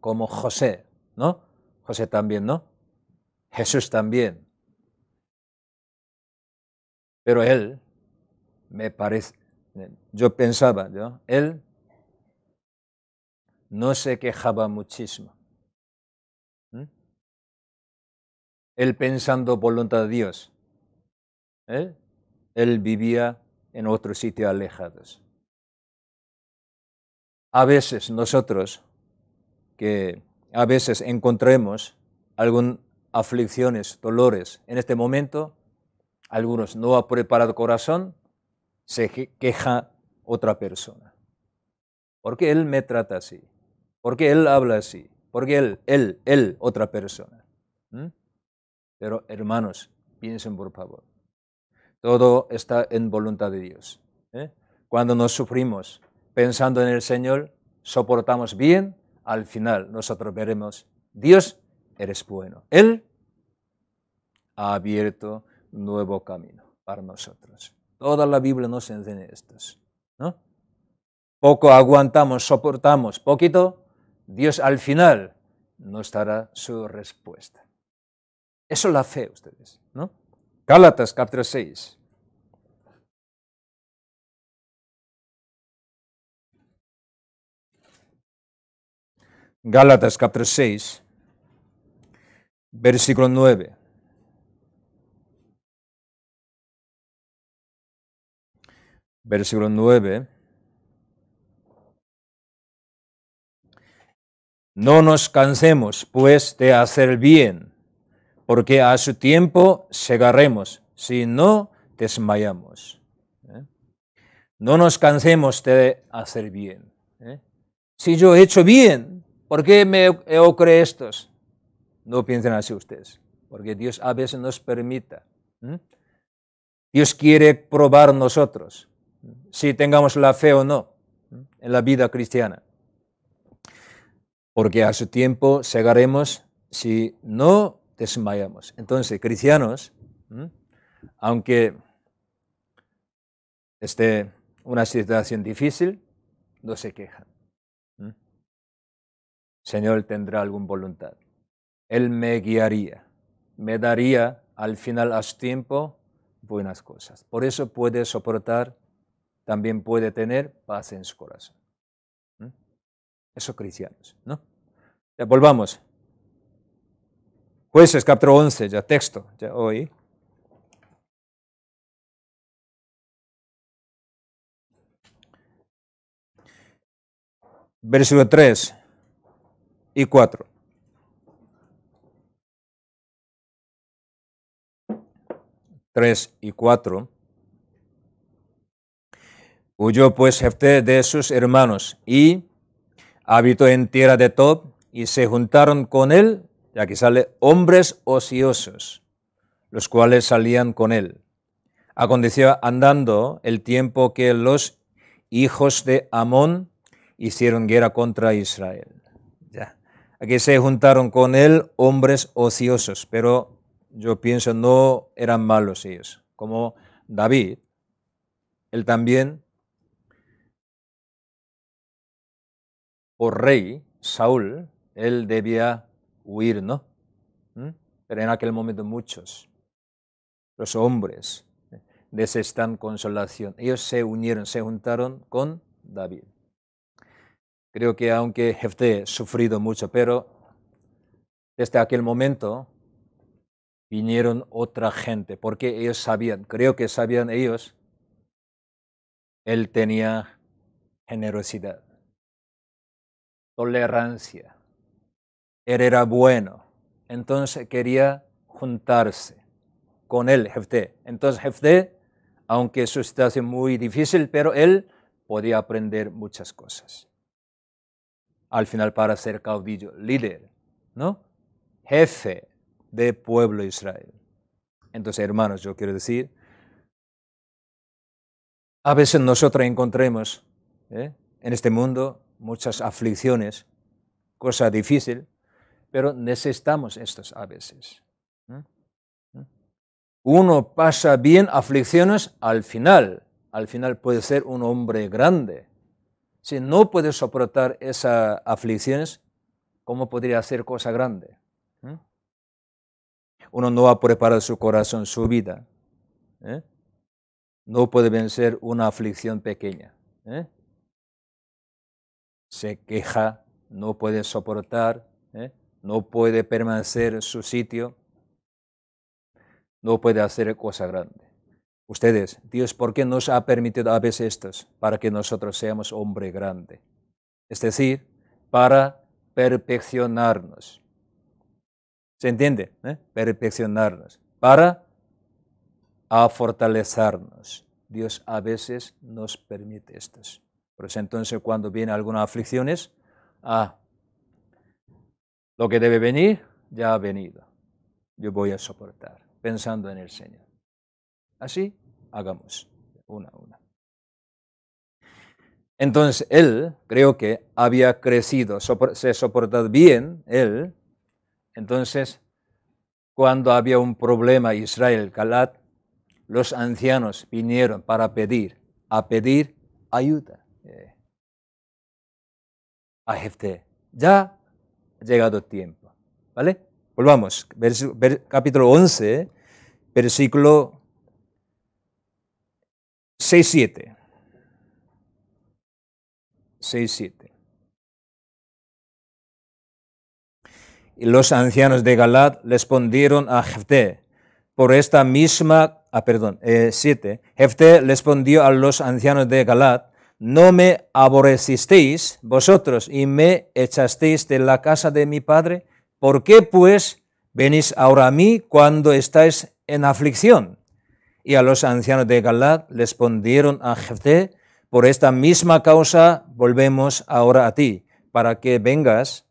como José, ¿no? José también, ¿no? Jesús también. Pero él, me parece, yo pensaba, él no se quejaba muchísimo. Él pensando voluntad de Dios. ¿eh? Él vivía en otro sitio alejados. A veces nosotros, que a veces encontremos algún aflicciones, dolores. En este momento, algunos no ha preparado corazón, se queja otra persona. ¿Por qué él me trata así? ¿Por qué él habla así? ¿Por qué él, él, él, otra persona? ¿Mm? Pero hermanos, piensen por favor. Todo está en voluntad de Dios. ¿eh? Cuando nos sufrimos pensando en el Señor, soportamos bien, al final nosotros veremos, Dios eres bueno. Él ha abierto nuevo camino para nosotros. Toda la Biblia nos enseña esto. Poco aguantamos, soportamos, poquito, Dios al final nos dará su respuesta. Eso la fe, ustedes. ¿no? Gálatas capítulo 6. Gálatas capítulo 6, versículo 9. versículo 9. No nos cansemos, pues, de hacer bien, porque a su tiempo segaremos, si no desmayamos. ¿eh? No nos cansemos de hacer bien. ¿eh? Si yo he hecho bien, ¿por qué me ocurre esto? No piensen así ustedes, porque Dios a veces nos permita. ¿eh? Dios quiere probar nosotros si tengamos la fe o no en la vida cristiana. Porque a su tiempo cegaremos si no desmayamos. Entonces, cristianos, aunque esté una situación difícil, no se quejan. Señor tendrá alguna voluntad. Él me guiaría, me daría al final a su tiempo buenas cosas. Por eso puede soportar también puede tener paz en su corazón. Eso cristianos, ¿no? Ya volvamos. Jueces capítulo 11, ya texto, ya hoy. Versículo 3 y 4. Tres y 4. Huyó pues Jefté de sus hermanos y habitó en tierra de Tob y se juntaron con él, ya que sale hombres ociosos, los cuales salían con él. Aconteció andando el tiempo que los hijos de Amón hicieron guerra contra Israel. Ya. Aquí se juntaron con él hombres ociosos, pero yo pienso no eran malos ellos. Como David, él también Por rey, Saúl, él debía huir, ¿no? ¿Mm? Pero en aquel momento muchos, los hombres, están consolación. Ellos se unieron, se juntaron con David. Creo que aunque ha sufrido mucho, pero desde aquel momento vinieron otra gente, porque ellos sabían, creo que sabían ellos, él tenía generosidad tolerancia. Él era bueno, entonces quería juntarse con él, Jefté. Entonces Jefté, aunque su situación muy difícil, pero él podía aprender muchas cosas. Al final para ser caudillo, líder, ¿no? Jefe de pueblo Israel. Entonces, hermanos, yo quiero decir, a veces nosotros encontremos ¿eh? en este mundo muchas aflicciones, cosa difícil, pero necesitamos estas a veces. Uno pasa bien aflicciones al final. Al final puede ser un hombre grande. Si no puede soportar esas aflicciones, ¿cómo podría hacer cosa grande? Uno no ha preparado su corazón, su vida. ¿eh? No puede vencer una aflicción pequeña. ¿Eh? se queja, no puede soportar, ¿eh? no puede permanecer en su sitio, no puede hacer cosa grande. Ustedes, Dios, ¿por qué nos ha permitido a veces estos Para que nosotros seamos hombre grande. Es decir, para perfeccionarnos. ¿Se entiende? ¿Eh? Perfeccionarnos. Para a fortalecernos. Dios a veces nos permite estas entonces cuando vienen algunas aflicciones, ah, lo que debe venir ya ha venido. Yo voy a soportar, pensando en el Señor. Así hagamos, una a una. Entonces él, creo que había crecido, se soportado bien, él. Entonces, cuando había un problema Israel, Calat, los ancianos vinieron para pedir, a pedir ayuda. Eh, a Jefté Ya ha llegado tiempo. ¿Vale? Volvamos. capítulo 11, versículo 6, 7. 6, Y los ancianos de Galat respondieron a Jefté por esta misma, ah, perdón, 7. Eh, Jefté respondió a los ancianos de Galat no me aborrecisteis vosotros y me echasteis de la casa de mi padre, ¿por qué pues venís ahora a mí cuando estáis en aflicción? Y a los ancianos de Galad respondieron a Jefte por esta misma causa volvemos ahora a ti, para que vengas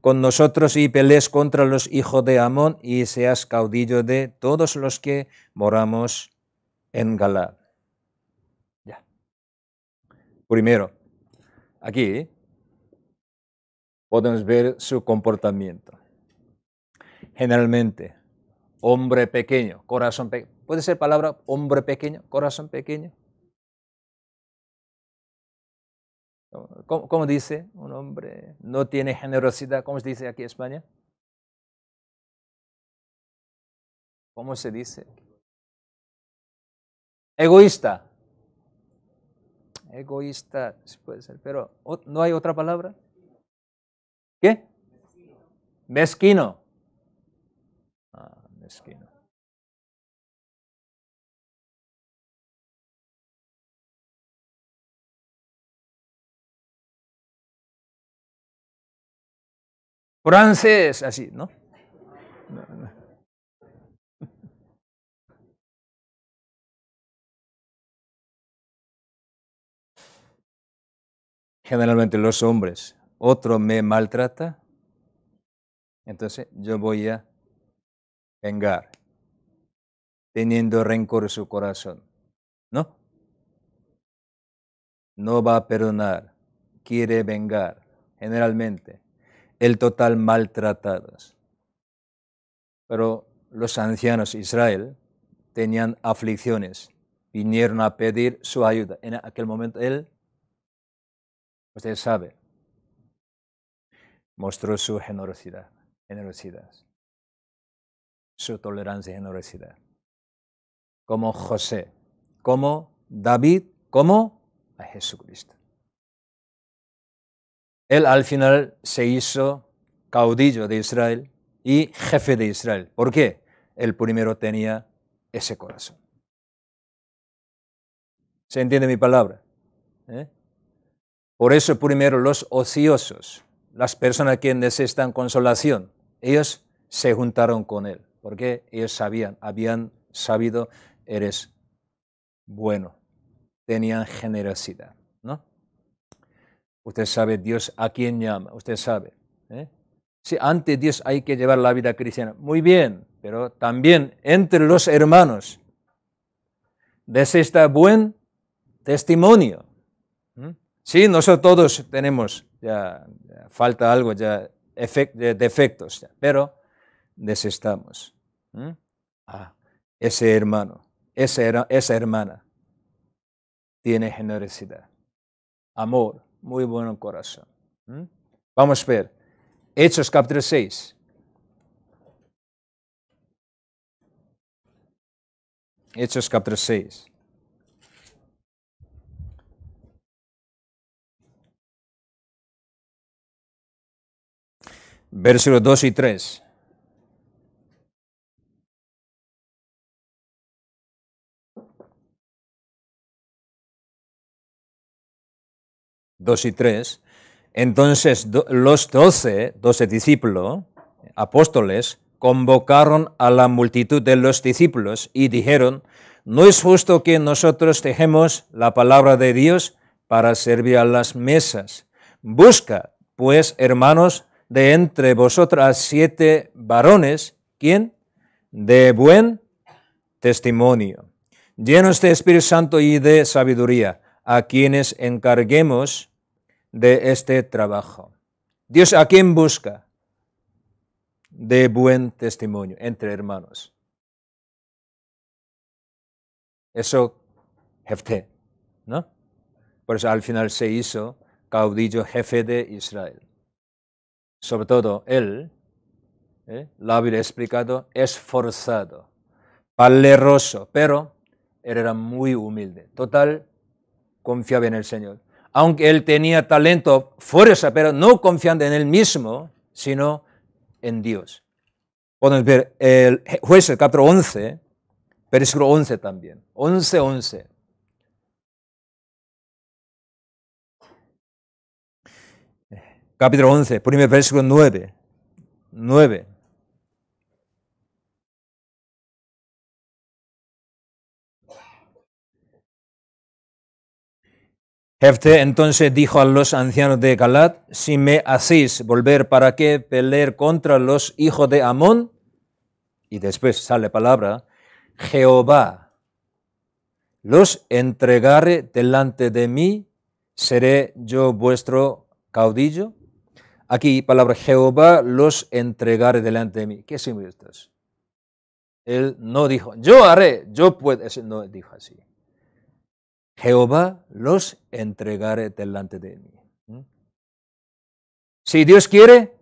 con nosotros y pelees contra los hijos de Amón y seas caudillo de todos los que moramos en Galad. Primero, aquí podemos ver su comportamiento. Generalmente, hombre pequeño, corazón pequeño. ¿Puede ser palabra hombre pequeño, corazón pequeño? ¿Cómo, ¿Cómo, dice un hombre? No tiene generosidad. ¿Cómo se dice aquí en España? ¿Cómo se dice? Egoísta. Egoísta, puede ser, pero ¿no hay otra palabra? ¿Qué? Mezquino. Ah, mezquino. Francés, así, ¿no? no, no. generalmente los hombres, otro me maltrata, entonces yo voy a vengar, teniendo rencor en su corazón. ¿No? No va a perdonar, quiere vengar, generalmente, el total maltratados. Pero los ancianos de Israel tenían aflicciones, vinieron a pedir su ayuda. En aquel momento él Usted pues, sabe. Mostró su generosidad, generosidad, su tolerancia y generosidad. Como José, como David, como a Jesucristo. Él al final se hizo caudillo de Israel y jefe de Israel. ¿Por qué? El primero tenía ese corazón. ¿Se entiende mi palabra? ¿Eh? Por eso primero los ociosos, las personas que necesitan consolación, ellos se juntaron con él, porque ellos sabían, habían sabido, eres bueno, tenían generosidad. ¿no? Usted sabe Dios a quién llama, usted sabe. ¿eh? Si ante Dios hay que llevar la vida cristiana, muy bien, pero también entre los hermanos necesita buen testimonio. Sí, nosotros todos tenemos ya, falta algo, ya defectos, pero desestamos. ah, ese hermano, esa, hermana tiene generosidad, amor, muy buen corazón. Vamos a ver, Hechos capítulo 6. Hechos capítulo 6. Versos 2 y 3. Dos y tres. Entonces los doce, doce discípulos, apóstoles, convocaron a la multitud de los discípulos y dijeron, no es justo que nosotros tejemos la palabra de Dios para servir a las mesas. Busca, pues, hermanos, de entre vosotras siete varones, ¿quién? De buen testimonio, llenos de este Espíritu Santo y de sabiduría, a quienes encarguemos de este trabajo. Dios a quién busca de buen testimonio entre hermanos. Eso, jefe, ¿no? Por eso al final se hizo caudillo jefe de Israel sobre todo él, ¿eh? lo había explicado, esforzado, valeroso, pero él era muy humilde, total, confiaba en el Señor. Aunque él tenía talento, fuerza, pero no confiando en él mismo, sino en Dios. Podemos ver el juez, 4.11, 11, versículo 11 también, 11, 11. capítulo 11, primer versículo 9. 9. Jefte entonces dijo a los ancianos de Galat, si me hacéis volver para qué pelear contra los hijos de Amón, y después sale palabra, Jehová, los entregaré delante de mí, seré yo vuestro caudillo Aquí, palabra Jehová los entregaré delante de mí. ¿Qué significa esto? Él no dijo, yo haré, yo puedo. no dijo así. Jehová los entregaré delante de mí. ¿Mm? Si Dios quiere,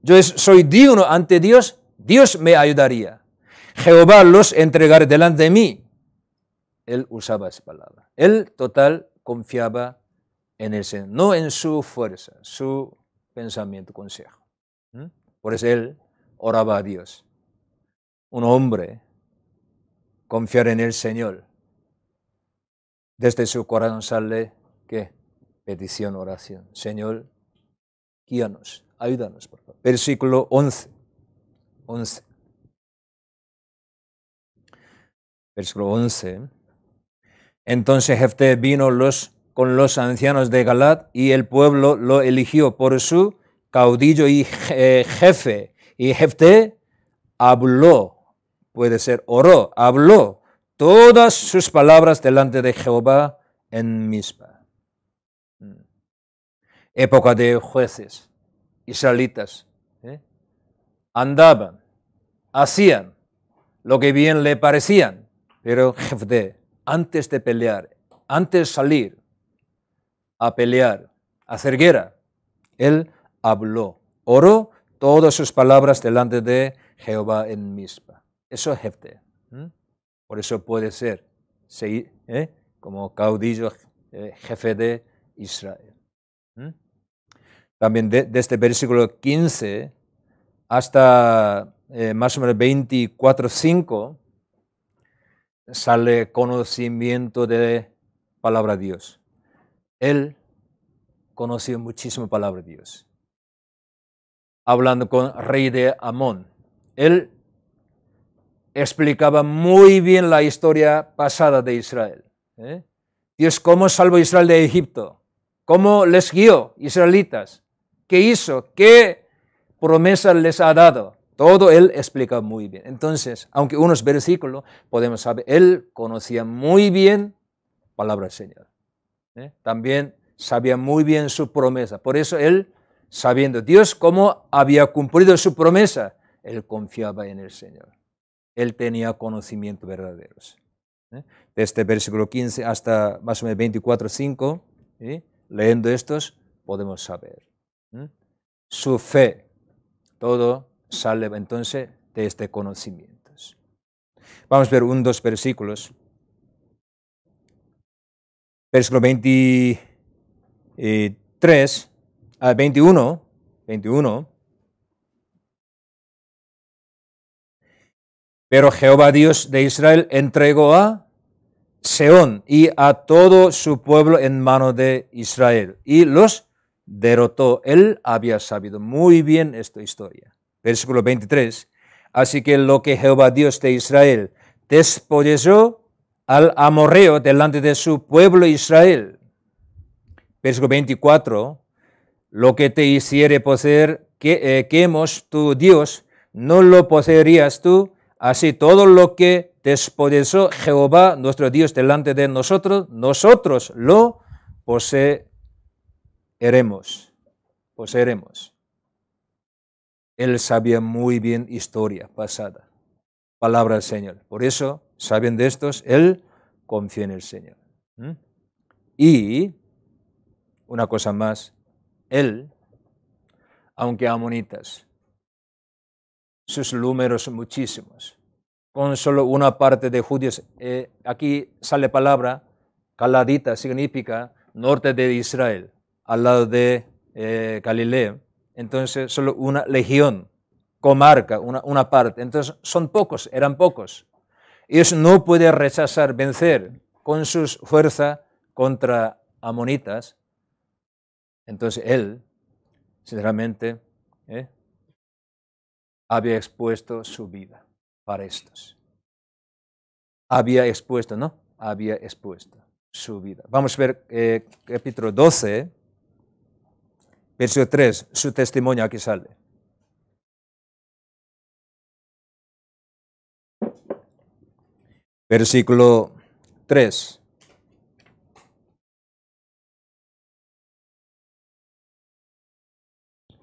yo soy digno ante Dios, Dios me ayudaría. Jehová los entregaré delante de mí. Él usaba esa palabra. Él total confiaba en el Señor, no en su fuerza, su pensamiento, consejo. Por eso él oraba a Dios. Un hombre confiar en el Señor. Desde su corazón sale ¿qué? petición, oración. Señor, guíanos, ayúdanos, por favor. Versículo 11. 11. Versículo 11. Entonces Jefte vino los con los ancianos de Galat y el pueblo lo eligió por su caudillo y eh, jefe. Y Jefte habló, puede ser oró, habló todas sus palabras delante de Jehová en Mispa. Mm. Época de jueces, israelitas, ¿eh? andaban, hacían lo que bien le parecían, pero Jefte antes de pelear, antes de salir, a pelear, a hacer guerra. Él habló, oró todas sus palabras delante de Jehová en Mispa. Eso es Jefte. Por eso puede ser ¿eh? como caudillo, eh, jefe de Israel. También de, este versículo 15 hasta eh, más o menos 24, 5, sale conocimiento de palabra de Dios él conoció muchísima palabra de Dios. Hablando con rey de Amón, él explicaba muy bien la historia pasada de Israel. ¿eh? Dios cómo salvó a Israel de Egipto, cómo les guió israelitas, qué hizo, qué promesa les ha dado. Todo él explica muy bien. Entonces, aunque unos versículos podemos saber, él conocía muy bien palabra del Señor. ¿eh? también sabía muy bien su promesa. Por eso él, sabiendo Dios cómo había cumplido su promesa, él confiaba en el Señor. Él tenía conocimientos verdaderos. ¿eh? De este versículo 15 hasta más o menos 24, 5, leyendo estos, podemos saber. ¿eh? Su fe, todo sale entonces de este conocimiento. Vamos a ver un, dos versículos versículo 23 a 21, 21. Pero Jehová Dios de Israel entregó a Seón y a todo su pueblo en mano de Israel y los derrotó. Él había sabido muy bien esta historia. Versículo 23. Así que lo que Jehová Dios de Israel despojó al amorreo delante de su pueblo Israel. Versículo 24, lo que te hiciere poseer, eh, que, hemos tu Dios, no lo poseerías tú, así todo lo que despoderó Jehová, nuestro Dios, delante de nosotros, nosotros lo poseeremos. Poseeremos. Él sabía muy bien historia pasada, palabra del Señor. Por eso, saben de estos, él confía en el Señor. Y una cosa más, él, aunque amonitas, sus números son muchísimos, con solo una parte de judíos, eh, aquí sale palabra, caladita significa norte de Israel, al lado de Galileo. Eh, Galilea, entonces solo una legión, comarca, una, una parte, entonces son pocos, eran pocos ellos no puede rechazar vencer con su fuerza contra amonitas. Entonces él, sinceramente, ¿eh? había expuesto su vida para estos. Había expuesto, ¿no? Había expuesto su vida. Vamos a ver eh, capítulo 12, versículo 3, su testimonio aquí sale. Versículo 3.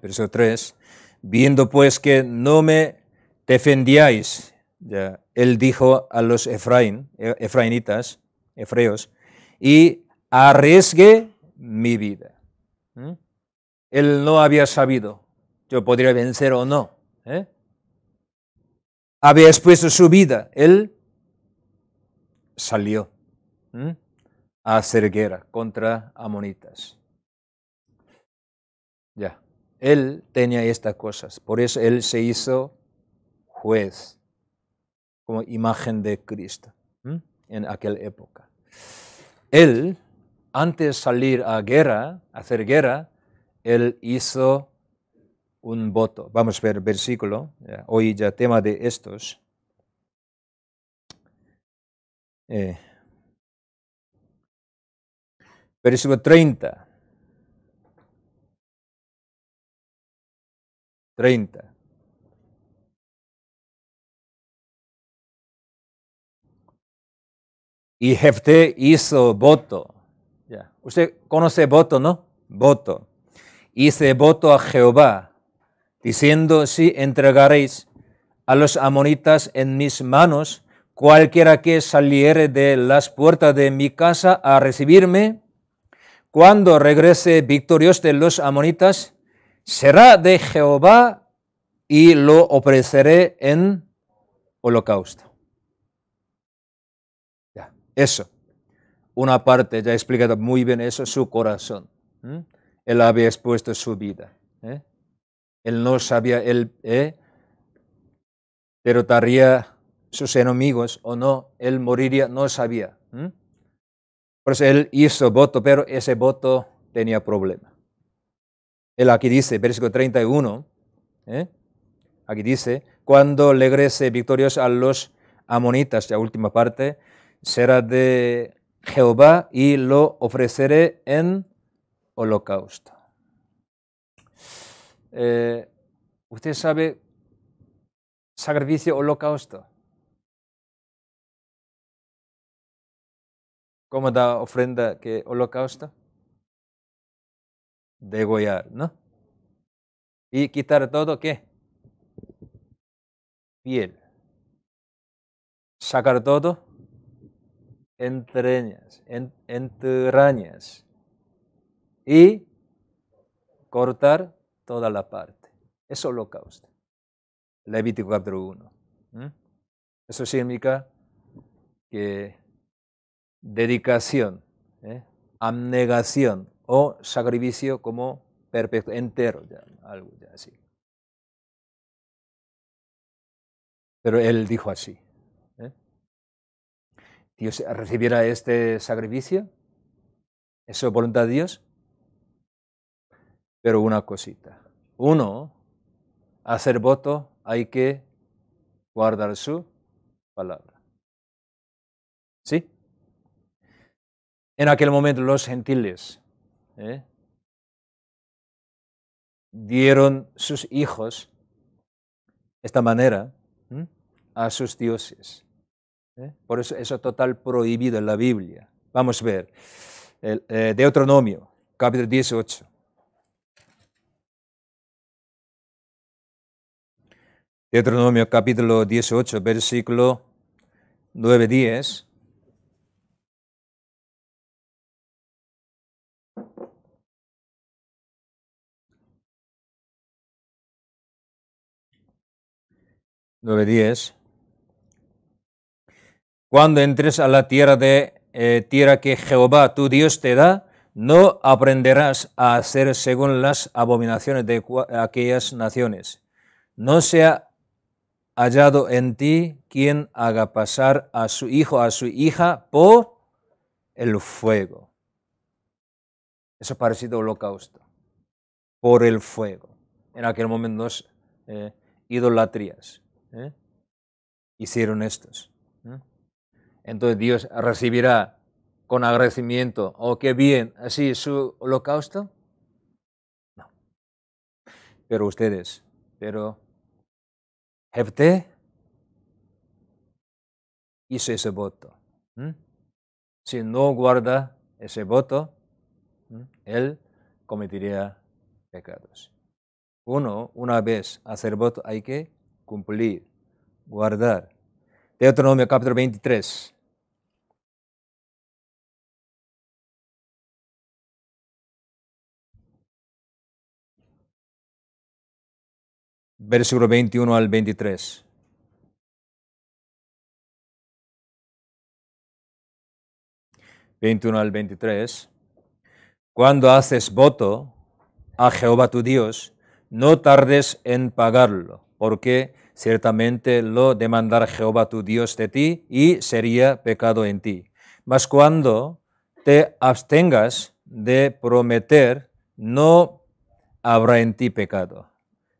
Verso 3. Viendo pues que no me defendíais, ya, él dijo a los Efraín, e, efraínitas, efreos, y arriesgué mi vida. ¿Mm? Él no había sabido, yo podría vencer o no. ¿eh? Había expuesto su vida, él salió a hacer guerra contra amonitas. Ya, él tenía estas cosas, por eso él se hizo juez como imagen de Cristo en aquella época. Él, antes de salir a guerra, a hacer guerra, él hizo un voto. Vamos a ver el versículo, hoy ya tema de estos. Eh, versículo 30. 30. Y Jefté hizo voto. Ya, Usted conoce voto, ¿no? Voto. Hice voto a Jehová, diciendo, si entregaréis a los amonitas en mis manos, cualquiera que saliere de las puertas de mi casa a recibirme, cuando regrese victorioso de los amonitas, será de Jehová y lo ofreceré en holocausto. Ya, eso. Una parte, ya he explicado muy bien eso, su corazón. Él había expuesto su vida. ¿eh? Él no sabía, él eh, sus enemigos o no, él moriría, no sabía. Por eso él hizo voto, pero ese voto tenía problema. Él aquí dice, versículo 31, ¿eh? aquí dice, cuando le regrese victorioso a los amonitas, la última parte, será de Jehová y lo ofreceré en holocausto. Eh, Usted sabe sacrificio holocausto. ¿Cómo da ofrenda que holocausto? Degollar, ¿no? Y quitar todo, ¿qué? Piel. Sacar todo, entrañas, entrañas. Y cortar toda la parte. Es holocausto. Levítico 4.1. 1. Eso significa que dedicación, ¿eh? abnegación o sacrificio como perfecto, entero, algo así. Pero él dijo así. ¿eh? ¿Dios recibiera este sacrificio? ¿Eso es voluntad de Dios? Pero una cosita. Uno, hacer voto hay que guardar su palabra. ¿Sí? en aquel momento los gentiles ¿eh? dieron sus hijos de esta manera a sus dioses. ¿eh? Por eso eso total prohibido en la Biblia. Vamos a ver. El, eh, Deuteronomio, capítulo 18. Deuteronomio capítulo 18, versículo 9-10. 9.10. Cuando entres a la tierra de eh, tierra que Jehová tu Dios te da, no aprenderás a hacer según las abominaciones de aquellas naciones. No sea hallado en ti quien haga pasar a su hijo, a su hija por el fuego. Eso es parecido holocausto. Por el fuego. En aquel momento, eh, idolatrías. ¿eh? hicieron estos. Entonces Dios recibirá con agradecimiento, oh, qué bien, así su holocausto. No. Pero ustedes, pero Jefté hizo ese voto. Si no guarda ese voto, él cometería pecados. Uno, una vez hacer voto, hay que cumplir, guardar. Deuteronomio capítulo 23. Versículo 21 al 23. 21 al 23. Cuando haces voto a Jehová tu Dios, no tardes en pagarlo porque ciertamente lo demandará Jehová tu Dios de ti y sería pecado en ti. Mas cuando te abstengas de prometer, no habrá en ti pecado.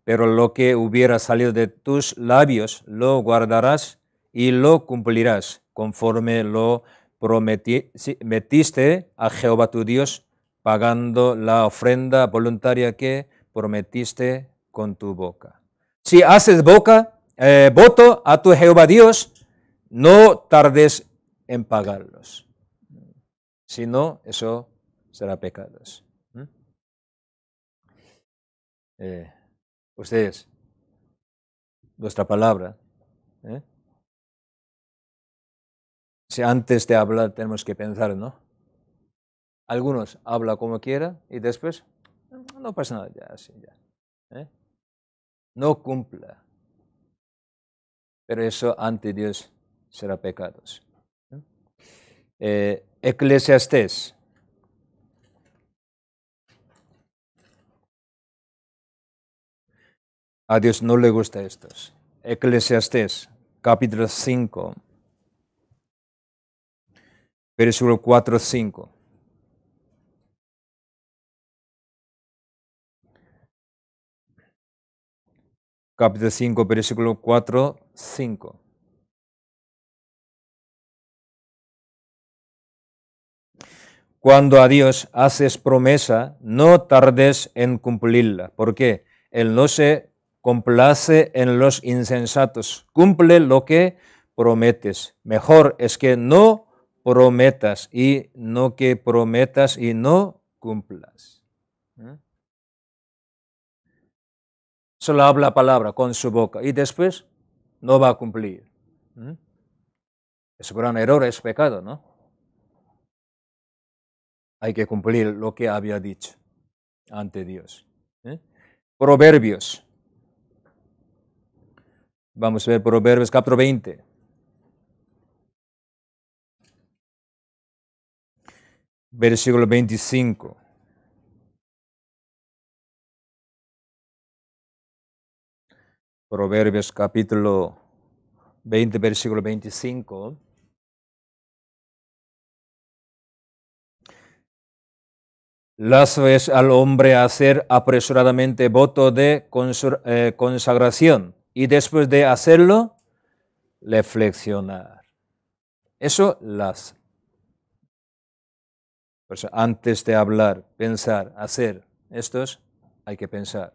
Pero lo que hubiera salido de tus labios lo guardarás y lo cumplirás, conforme lo prometiste a Jehová tu Dios, pagando la ofrenda voluntaria que prometiste con tu boca si haces boca, eh, voto a tu Jehová Dios, no tardes en pagarlos. Si no, eso será pecados. ¿Mm? Eh, ustedes, nuestra palabra. ¿eh? Si antes de hablar tenemos que pensar, ¿no? Algunos habla como quiera y después no pasa nada, ya, así, ya. ¿eh? no cumpla. Pero eso ante Dios será pecados. Eh, Eclesiastés. A Dios no le gusta estos. Eclesiastés, capítulo 5, versículo 4, 5. capítulo 5, versículo 4, 5. Cuando a Dios haces promesa, no tardes en cumplirla, porque Él no se complace en los insensatos. Cumple lo que prometes. Mejor es que no prometas y no que prometas y no cumplas. ¿Mm? solo habla palabra con su boca y después no va a cumplir. Es un gran error, es pecado, ¿no? Hay que cumplir lo que había dicho ante Dios. ¿eh? Proverbios. Vamos a ver Proverbios capítulo 20. Versículo 25. Proverbios capítulo 20, versículo 25. Lazo es al hombre hacer apresuradamente voto de eh, consagración y después de hacerlo, reflexionar. Eso las. Pues antes de hablar, pensar, hacer, estos hay que pensar.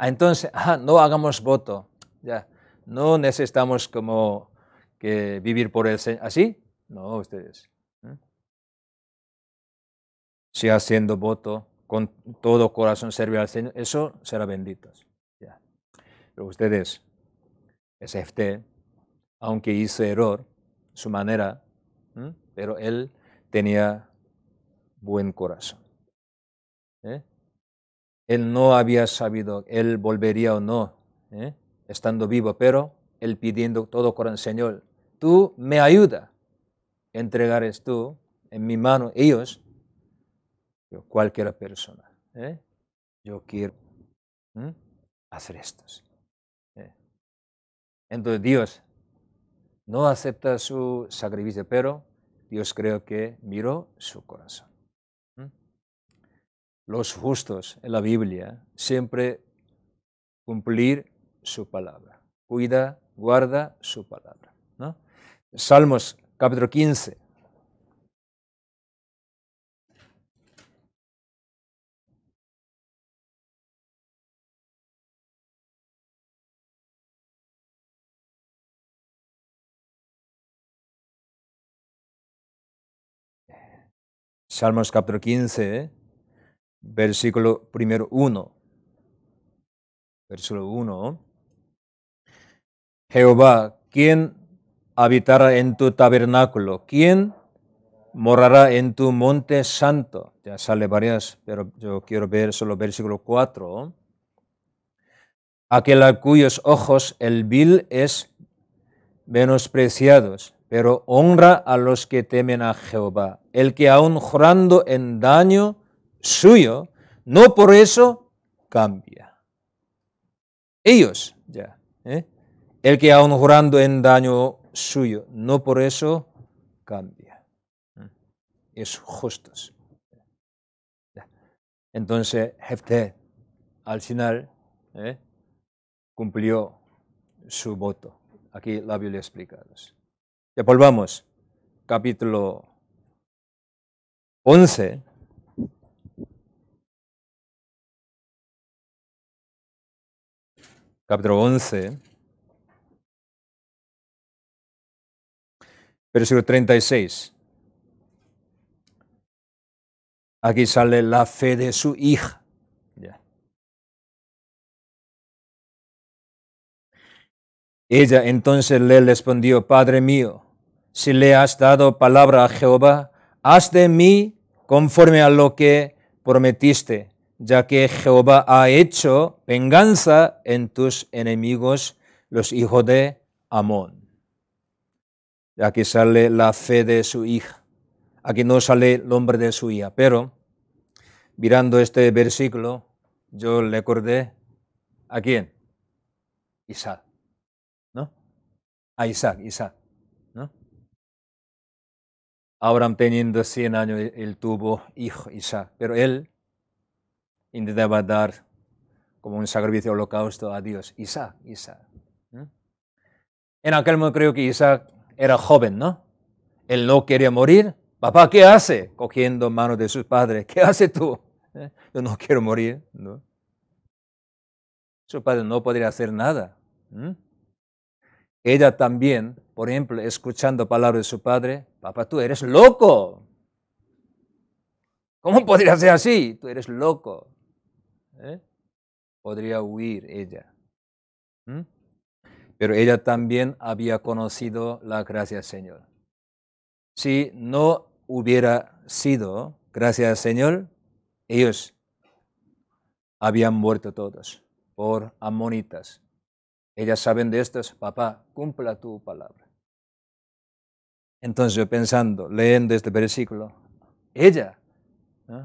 Ah, entonces, no hagamos voto. Ya. No necesitamos como que vivir por el Señor. ¿Así? ¿Ah, no, ustedes. ¿eh? Si haciendo voto, con todo corazón servir al Señor, eso será bendito. Ya. Pero ustedes, ese SFT, aunque hizo error, su manera, pero él tenía buen corazón. Él no había sabido, él volvería o no, ¿eh? estando vivo, pero él pidiendo todo el Señor, tú me ayuda, entregares tú en mi mano ellos, yo cualquier persona. ¿eh? Yo quiero ¿eh? hacer esto. Entonces Dios no acepta su sacrificio, pero Dios creo que miró su corazón los justos en la Biblia, siempre cumplir su palabra. Cuida, guarda su palabra. ¿no? Salmos capítulo 15. Salmos capítulo 15. ¿eh? versículo primero 1. Versículo 1. Jehová, ¿quién habitará en tu tabernáculo? ¿Quién morará en tu monte santo? Ya sale varias, pero yo quiero ver solo versículo 4. Aquel a cuyos ojos el vil es menospreciados, pero honra a los que temen a Jehová. El que aun jurando en daño suyo, no por eso cambia. Ellos ya. ¿eh? El que aún jurando en daño suyo, no por eso cambia. ¿eh? Es justo. Entonces, hefte al final ¿eh? cumplió su voto. Aquí la Biblia explicados Ya volvamos, capítulo 11. capítulo 11, versículo 36. Aquí sale la fe de su hija. Ella entonces le respondió, Padre mío, si le has dado palabra a Jehová, haz de mí conforme a lo que prometiste ya que Jehová ha hecho venganza en tus enemigos, los hijos de Amón. Y aquí sale la fe de su hija. Aquí no sale el nombre de su hija, pero mirando este versículo, yo le acordé a quién? Isaac, ¿no? A Isaac, Isaac, ¿no? Abraham teniendo 100 años, él tuvo hijo Isaac, pero él intentaba dar como un sacrificio holocausto a Dios. Isaac, Isaac. En aquel momento creo que Isaac era joven, ¿no? Él no quería morir. Papá, ¿qué hace? Cogiendo manos de su padre. ¿Qué hace tú? ¿Eh? Yo no quiero morir. ¿no? Su padre no podría hacer nada. Ella también, por ejemplo, escuchando palabras de su padre, papá, tú eres loco. ¿Cómo podría ser así? Tú eres loco. ¿eh? Podría huir ella. Pero ella también había conocido la gracia del Señor. Si no hubiera sido gracia del Señor, ellos habían muerto todos por amonitas. Ellas saben de estos, papá, cumpla tu palabra. Entonces yo pensando, leyendo este versículo, ella, ¿eh?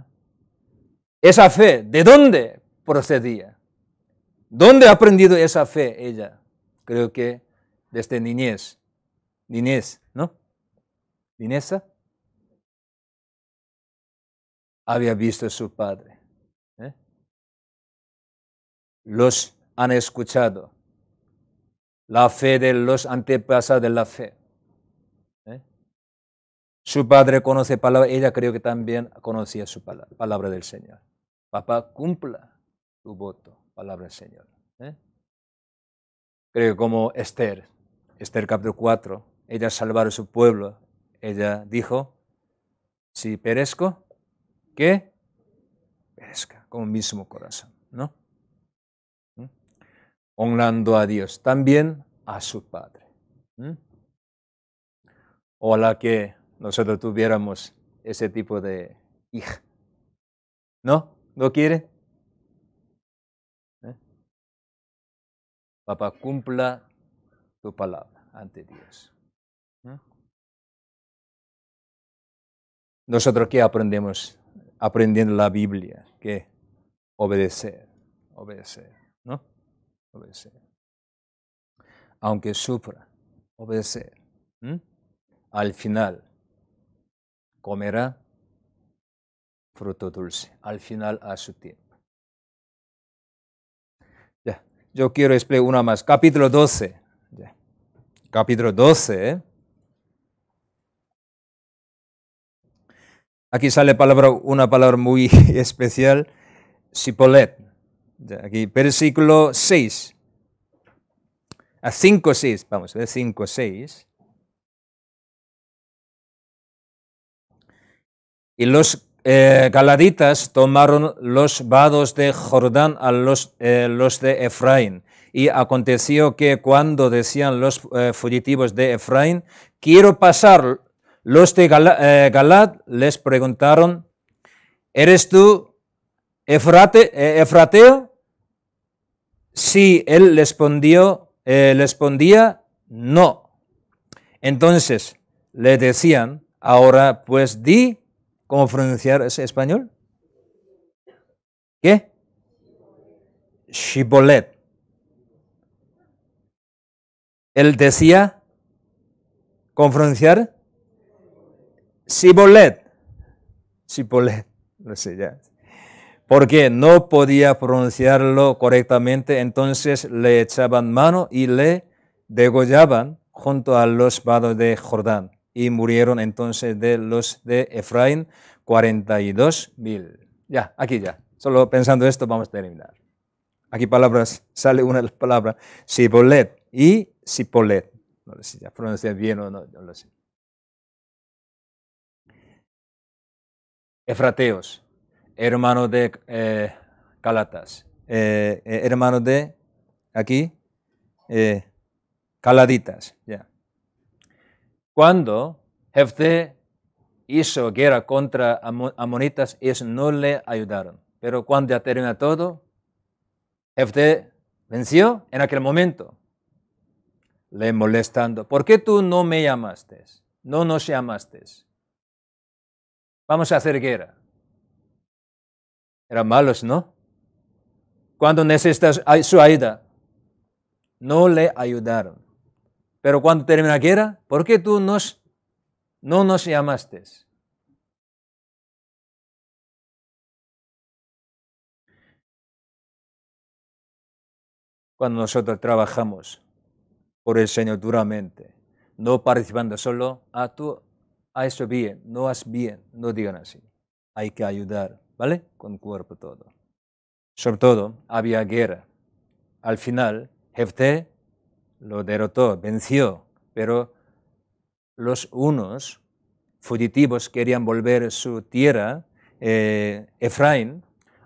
esa fe, ¿de dónde? procedía. ¿Dónde ha aprendido esa fe ella? Creo que desde niñez. Niñez, ¿no? Niñeza. Había visto a su padre. ¿eh? Los han escuchado. La fe de los antepasados de la fe. ¿eh? Su padre conoce palabra, ella creo que también conocía su palabra, palabra del Señor. Papá, cumpla tu voto, palabra del Señor. ¿eh? Creo que como Esther, Esther capítulo 4, ella salvar a su pueblo, ella dijo, si perezco, que perezca con el mismo corazón, ¿no? ¿Mm? Honrando a Dios, también a su Padre. a Ojalá que nosotros tuviéramos ese tipo de hija. ¿No? ¿No quiere? Papá, cumpla tu palabra ante Dios. Nosotros qué aprendemos aprendiendo la Biblia, que obedecer, obedecer, ¿no? Obedecer. Aunque sufra, obedecer. Al final, comerá fruto dulce, al final a su tiempo. Yo quiero explicar una más. Capítulo 12. Capítulo 12. ¿eh? Aquí sale palabra, una palabra muy especial, Sipolet. Aquí, versículo 6. A 5, 6. Vamos a ver, 5, 6. Y los eh, Galaditas tomaron los vados de Jordán a los, eh, los de Efraín. Y aconteció que cuando decían los eh, fugitivos de Efraín, quiero pasar, los de Galad, les preguntaron, ¿eres tú Efrateo? Si él respondió, respondía, no. Entonces le decían, ahora pues di ¿Cómo pronunciar ese español? ¿Qué? Shibolet. Él decía, ¿cómo pronunciar? Shibolet. Shibolet. No sé ya. Porque no podía pronunciarlo correctamente, entonces le echaban mano y le degollaban junto a los vados de Jordán y murieron entonces de los de Efraín 42.000. Ya, aquí ya. Solo pensando esto vamos a terminar. Aquí palabras, sale una de las palabras, Sibolet y Sipolet. No sé si ya pronuncia bien o no, no lo sé. Efrateos, hermano de eh, Calatas, eh, eh, hermano de aquí, eh, Caladitas, ya. Cuando Jefté hizo guerra contra amonitas, ellos no le ayudaron. Pero cuando ya terminó todo, Jefté venció en aquel momento. Le molestando, ¿por qué tú no me llamaste? No nos llamaste. Vamos a hacer guerra. Eran malos, ¿no? Cuando necesitas su ayuda, no le ayudaron. Pero cuando termina la guerra, ¿por qué tú nos, no nos llamaste? Cuando nosotros trabajamos por el Señor duramente, no participando solo, a ah, tú a ah, eso bien, no haz bien, no digan así. Hay que ayudar, ¿vale? Con cuerpo todo. Sobre todo, había guerra. Al final, Jefté lo derrotó, venció, pero los unos fugitivos querían volver a su tierra, eh, Efraín,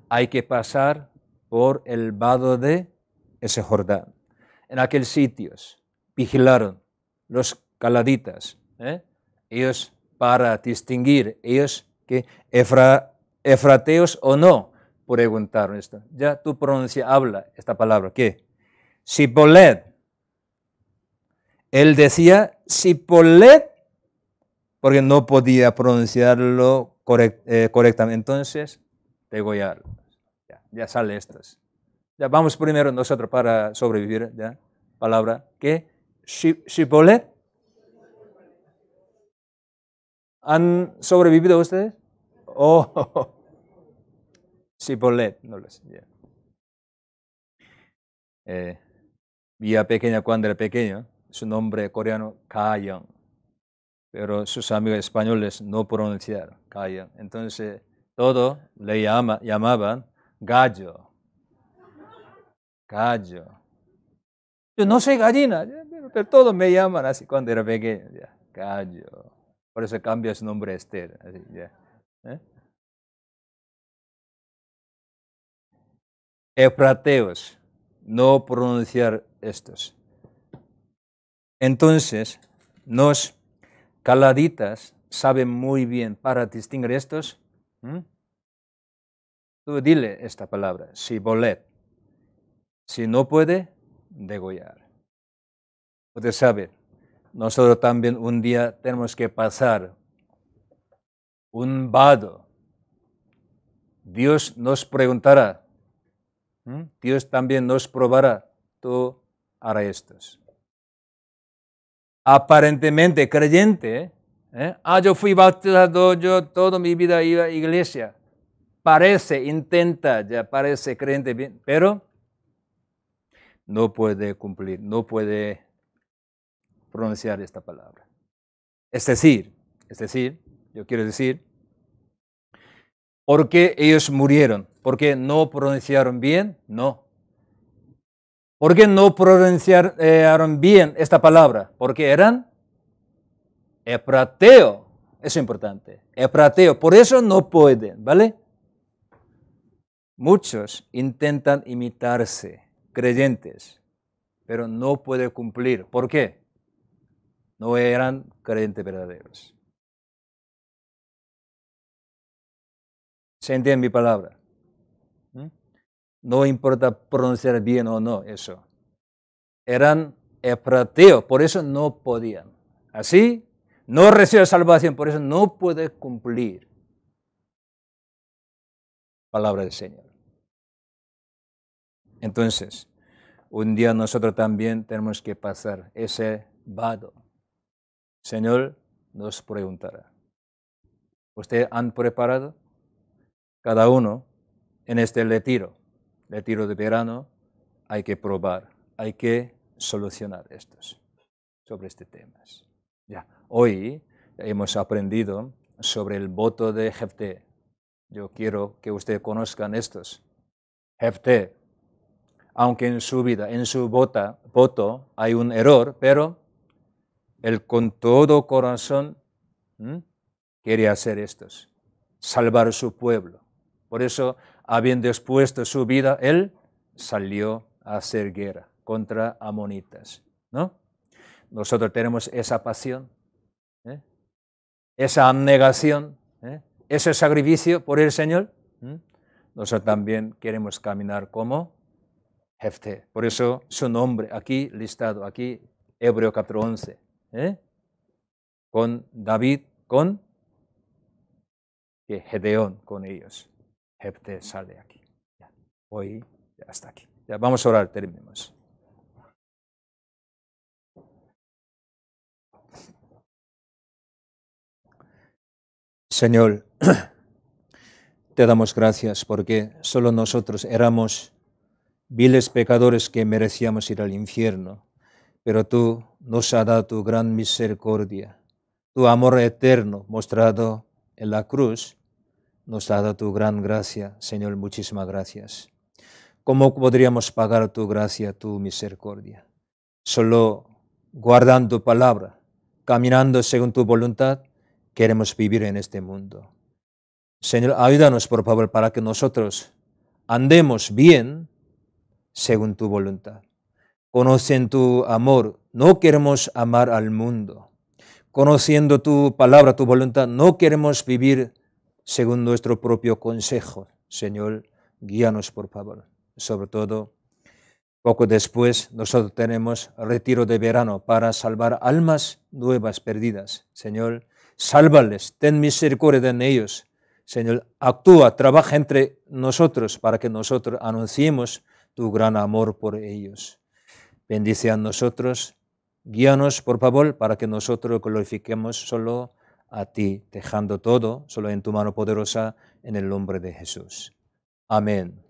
hay que pasar por el vado de ese Jordán. En aquel sitio vigilaron los caladitas, ¿eh? ellos para distinguir, ellos que Efra, efrateos o no, preguntaron esto. Ya tú pronuncia habla esta palabra, ¿qué? Sibolet, él decía polet porque no podía pronunciarlo eh, correctamente. Entonces, a Ya, ya sale estas. Ya vamos primero nosotros para sobrevivir. ¿ya? Palabra ¿qué? ¿Cipollet? ¿Han sobrevivido ustedes? Oh, no les sé. Eh, vía pequeña cuando era pequeño su nombre coreano callon, pero sus amigos españoles no pronunciaron callon, Entonces, todo le llamaban gallo. Gallo. Yo no soy gallina, pero, todos me llaman así cuando era pequeño. gallo. Por eso cambia su nombre a Esther. Efrateos, ¿eh? no pronunciar estos. Entonces, nos caladitas saben muy bien para distinguir estos. Tú dile esta palabra, si bolet Si no puede, degollar. Usted sabe, nosotros también un día tenemos que pasar un vado. Dios nos preguntará, Dios también nos probará, tú harás estos aparentemente creyente, ¿eh? ah, yo fui bautizado, yo toda mi vida iba a iglesia. Parece, intenta, ya parece creyente bien, pero no puede cumplir, no puede pronunciar esta palabra. Es decir, es decir, yo quiero decir, ¿por qué ellos murieron, ¿Por qué no pronunciaron bien, no. ¿Por qué no pronunciaron eh, bien esta palabra? Porque eran eprateo. Eso es importante. Eprateo. Por eso no pueden, ¿vale? Muchos intentan imitarse, creyentes, pero no pueden cumplir. ¿Por qué? No eran creyentes verdaderos. ¿Se entiende mi palabra? No importa pronunciar bien o no eso. Eran efrateos, por eso no podían. Así, no recibe salvación, por eso no puede cumplir palabra del Señor. Entonces, un día nosotros también tenemos que pasar ese vado. Señor nos preguntará, ¿ustedes han preparado? Cada uno en este retiro de tiro de verano, hay que probar, hay que solucionar estos, sobre este temas. Ya, hoy hemos aprendido sobre el voto de Jefté. Yo quiero que usted conozcan estos. Jefté, aunque en su vida, en su voto hay un error, pero él con todo corazón quiere hacer estos, salvar su pueblo. Por eso habiendo expuesto su vida, él salió a hacer guerra contra amonitas. ¿no? Nosotros tenemos esa pasión, ¿eh? esa abnegación, ¿eh? ese sacrificio por el Señor. Nosotros también queremos caminar como Jefte. Por eso su nombre aquí listado, aquí Hebreo 4.11. ¿eh? Con David, con Gedeón, con ellos sal de aquí. Ya. Hoy hasta aquí. Ya, vamos a orar, terminemos. Señor, te damos gracias porque solo nosotros éramos viles pecadores que merecíamos ir al infierno, pero tú nos has dado tu gran misericordia, tu amor eterno mostrado en la cruz nos ha dado tu gran gracia, Señor, muchísimas gracias. ¿Cómo podríamos pagar tu gracia, tu misericordia? Solo guardando tu palabra, caminando según tu voluntad, queremos vivir en este mundo. Señor, ayúdanos, por favor, para que nosotros andemos bien según tu voluntad. Conocen tu amor, no queremos amar al mundo. Conociendo tu palabra, tu voluntad, no queremos vivir según nuestro propio consejo. Señor, guíanos por favor. Sobre todo, poco después nosotros tenemos retiro de verano para salvar almas nuevas perdidas. Señor, sálvales, ten misericordia en ellos. Señor, actúa, trabaja entre nosotros para que nosotros anunciemos tu gran amor por ellos. Bendice a nosotros, guíanos por favor para que nosotros glorifiquemos solo a ti, dejando todo solo en tu mano poderosa, en el nombre de Jesús. Amén.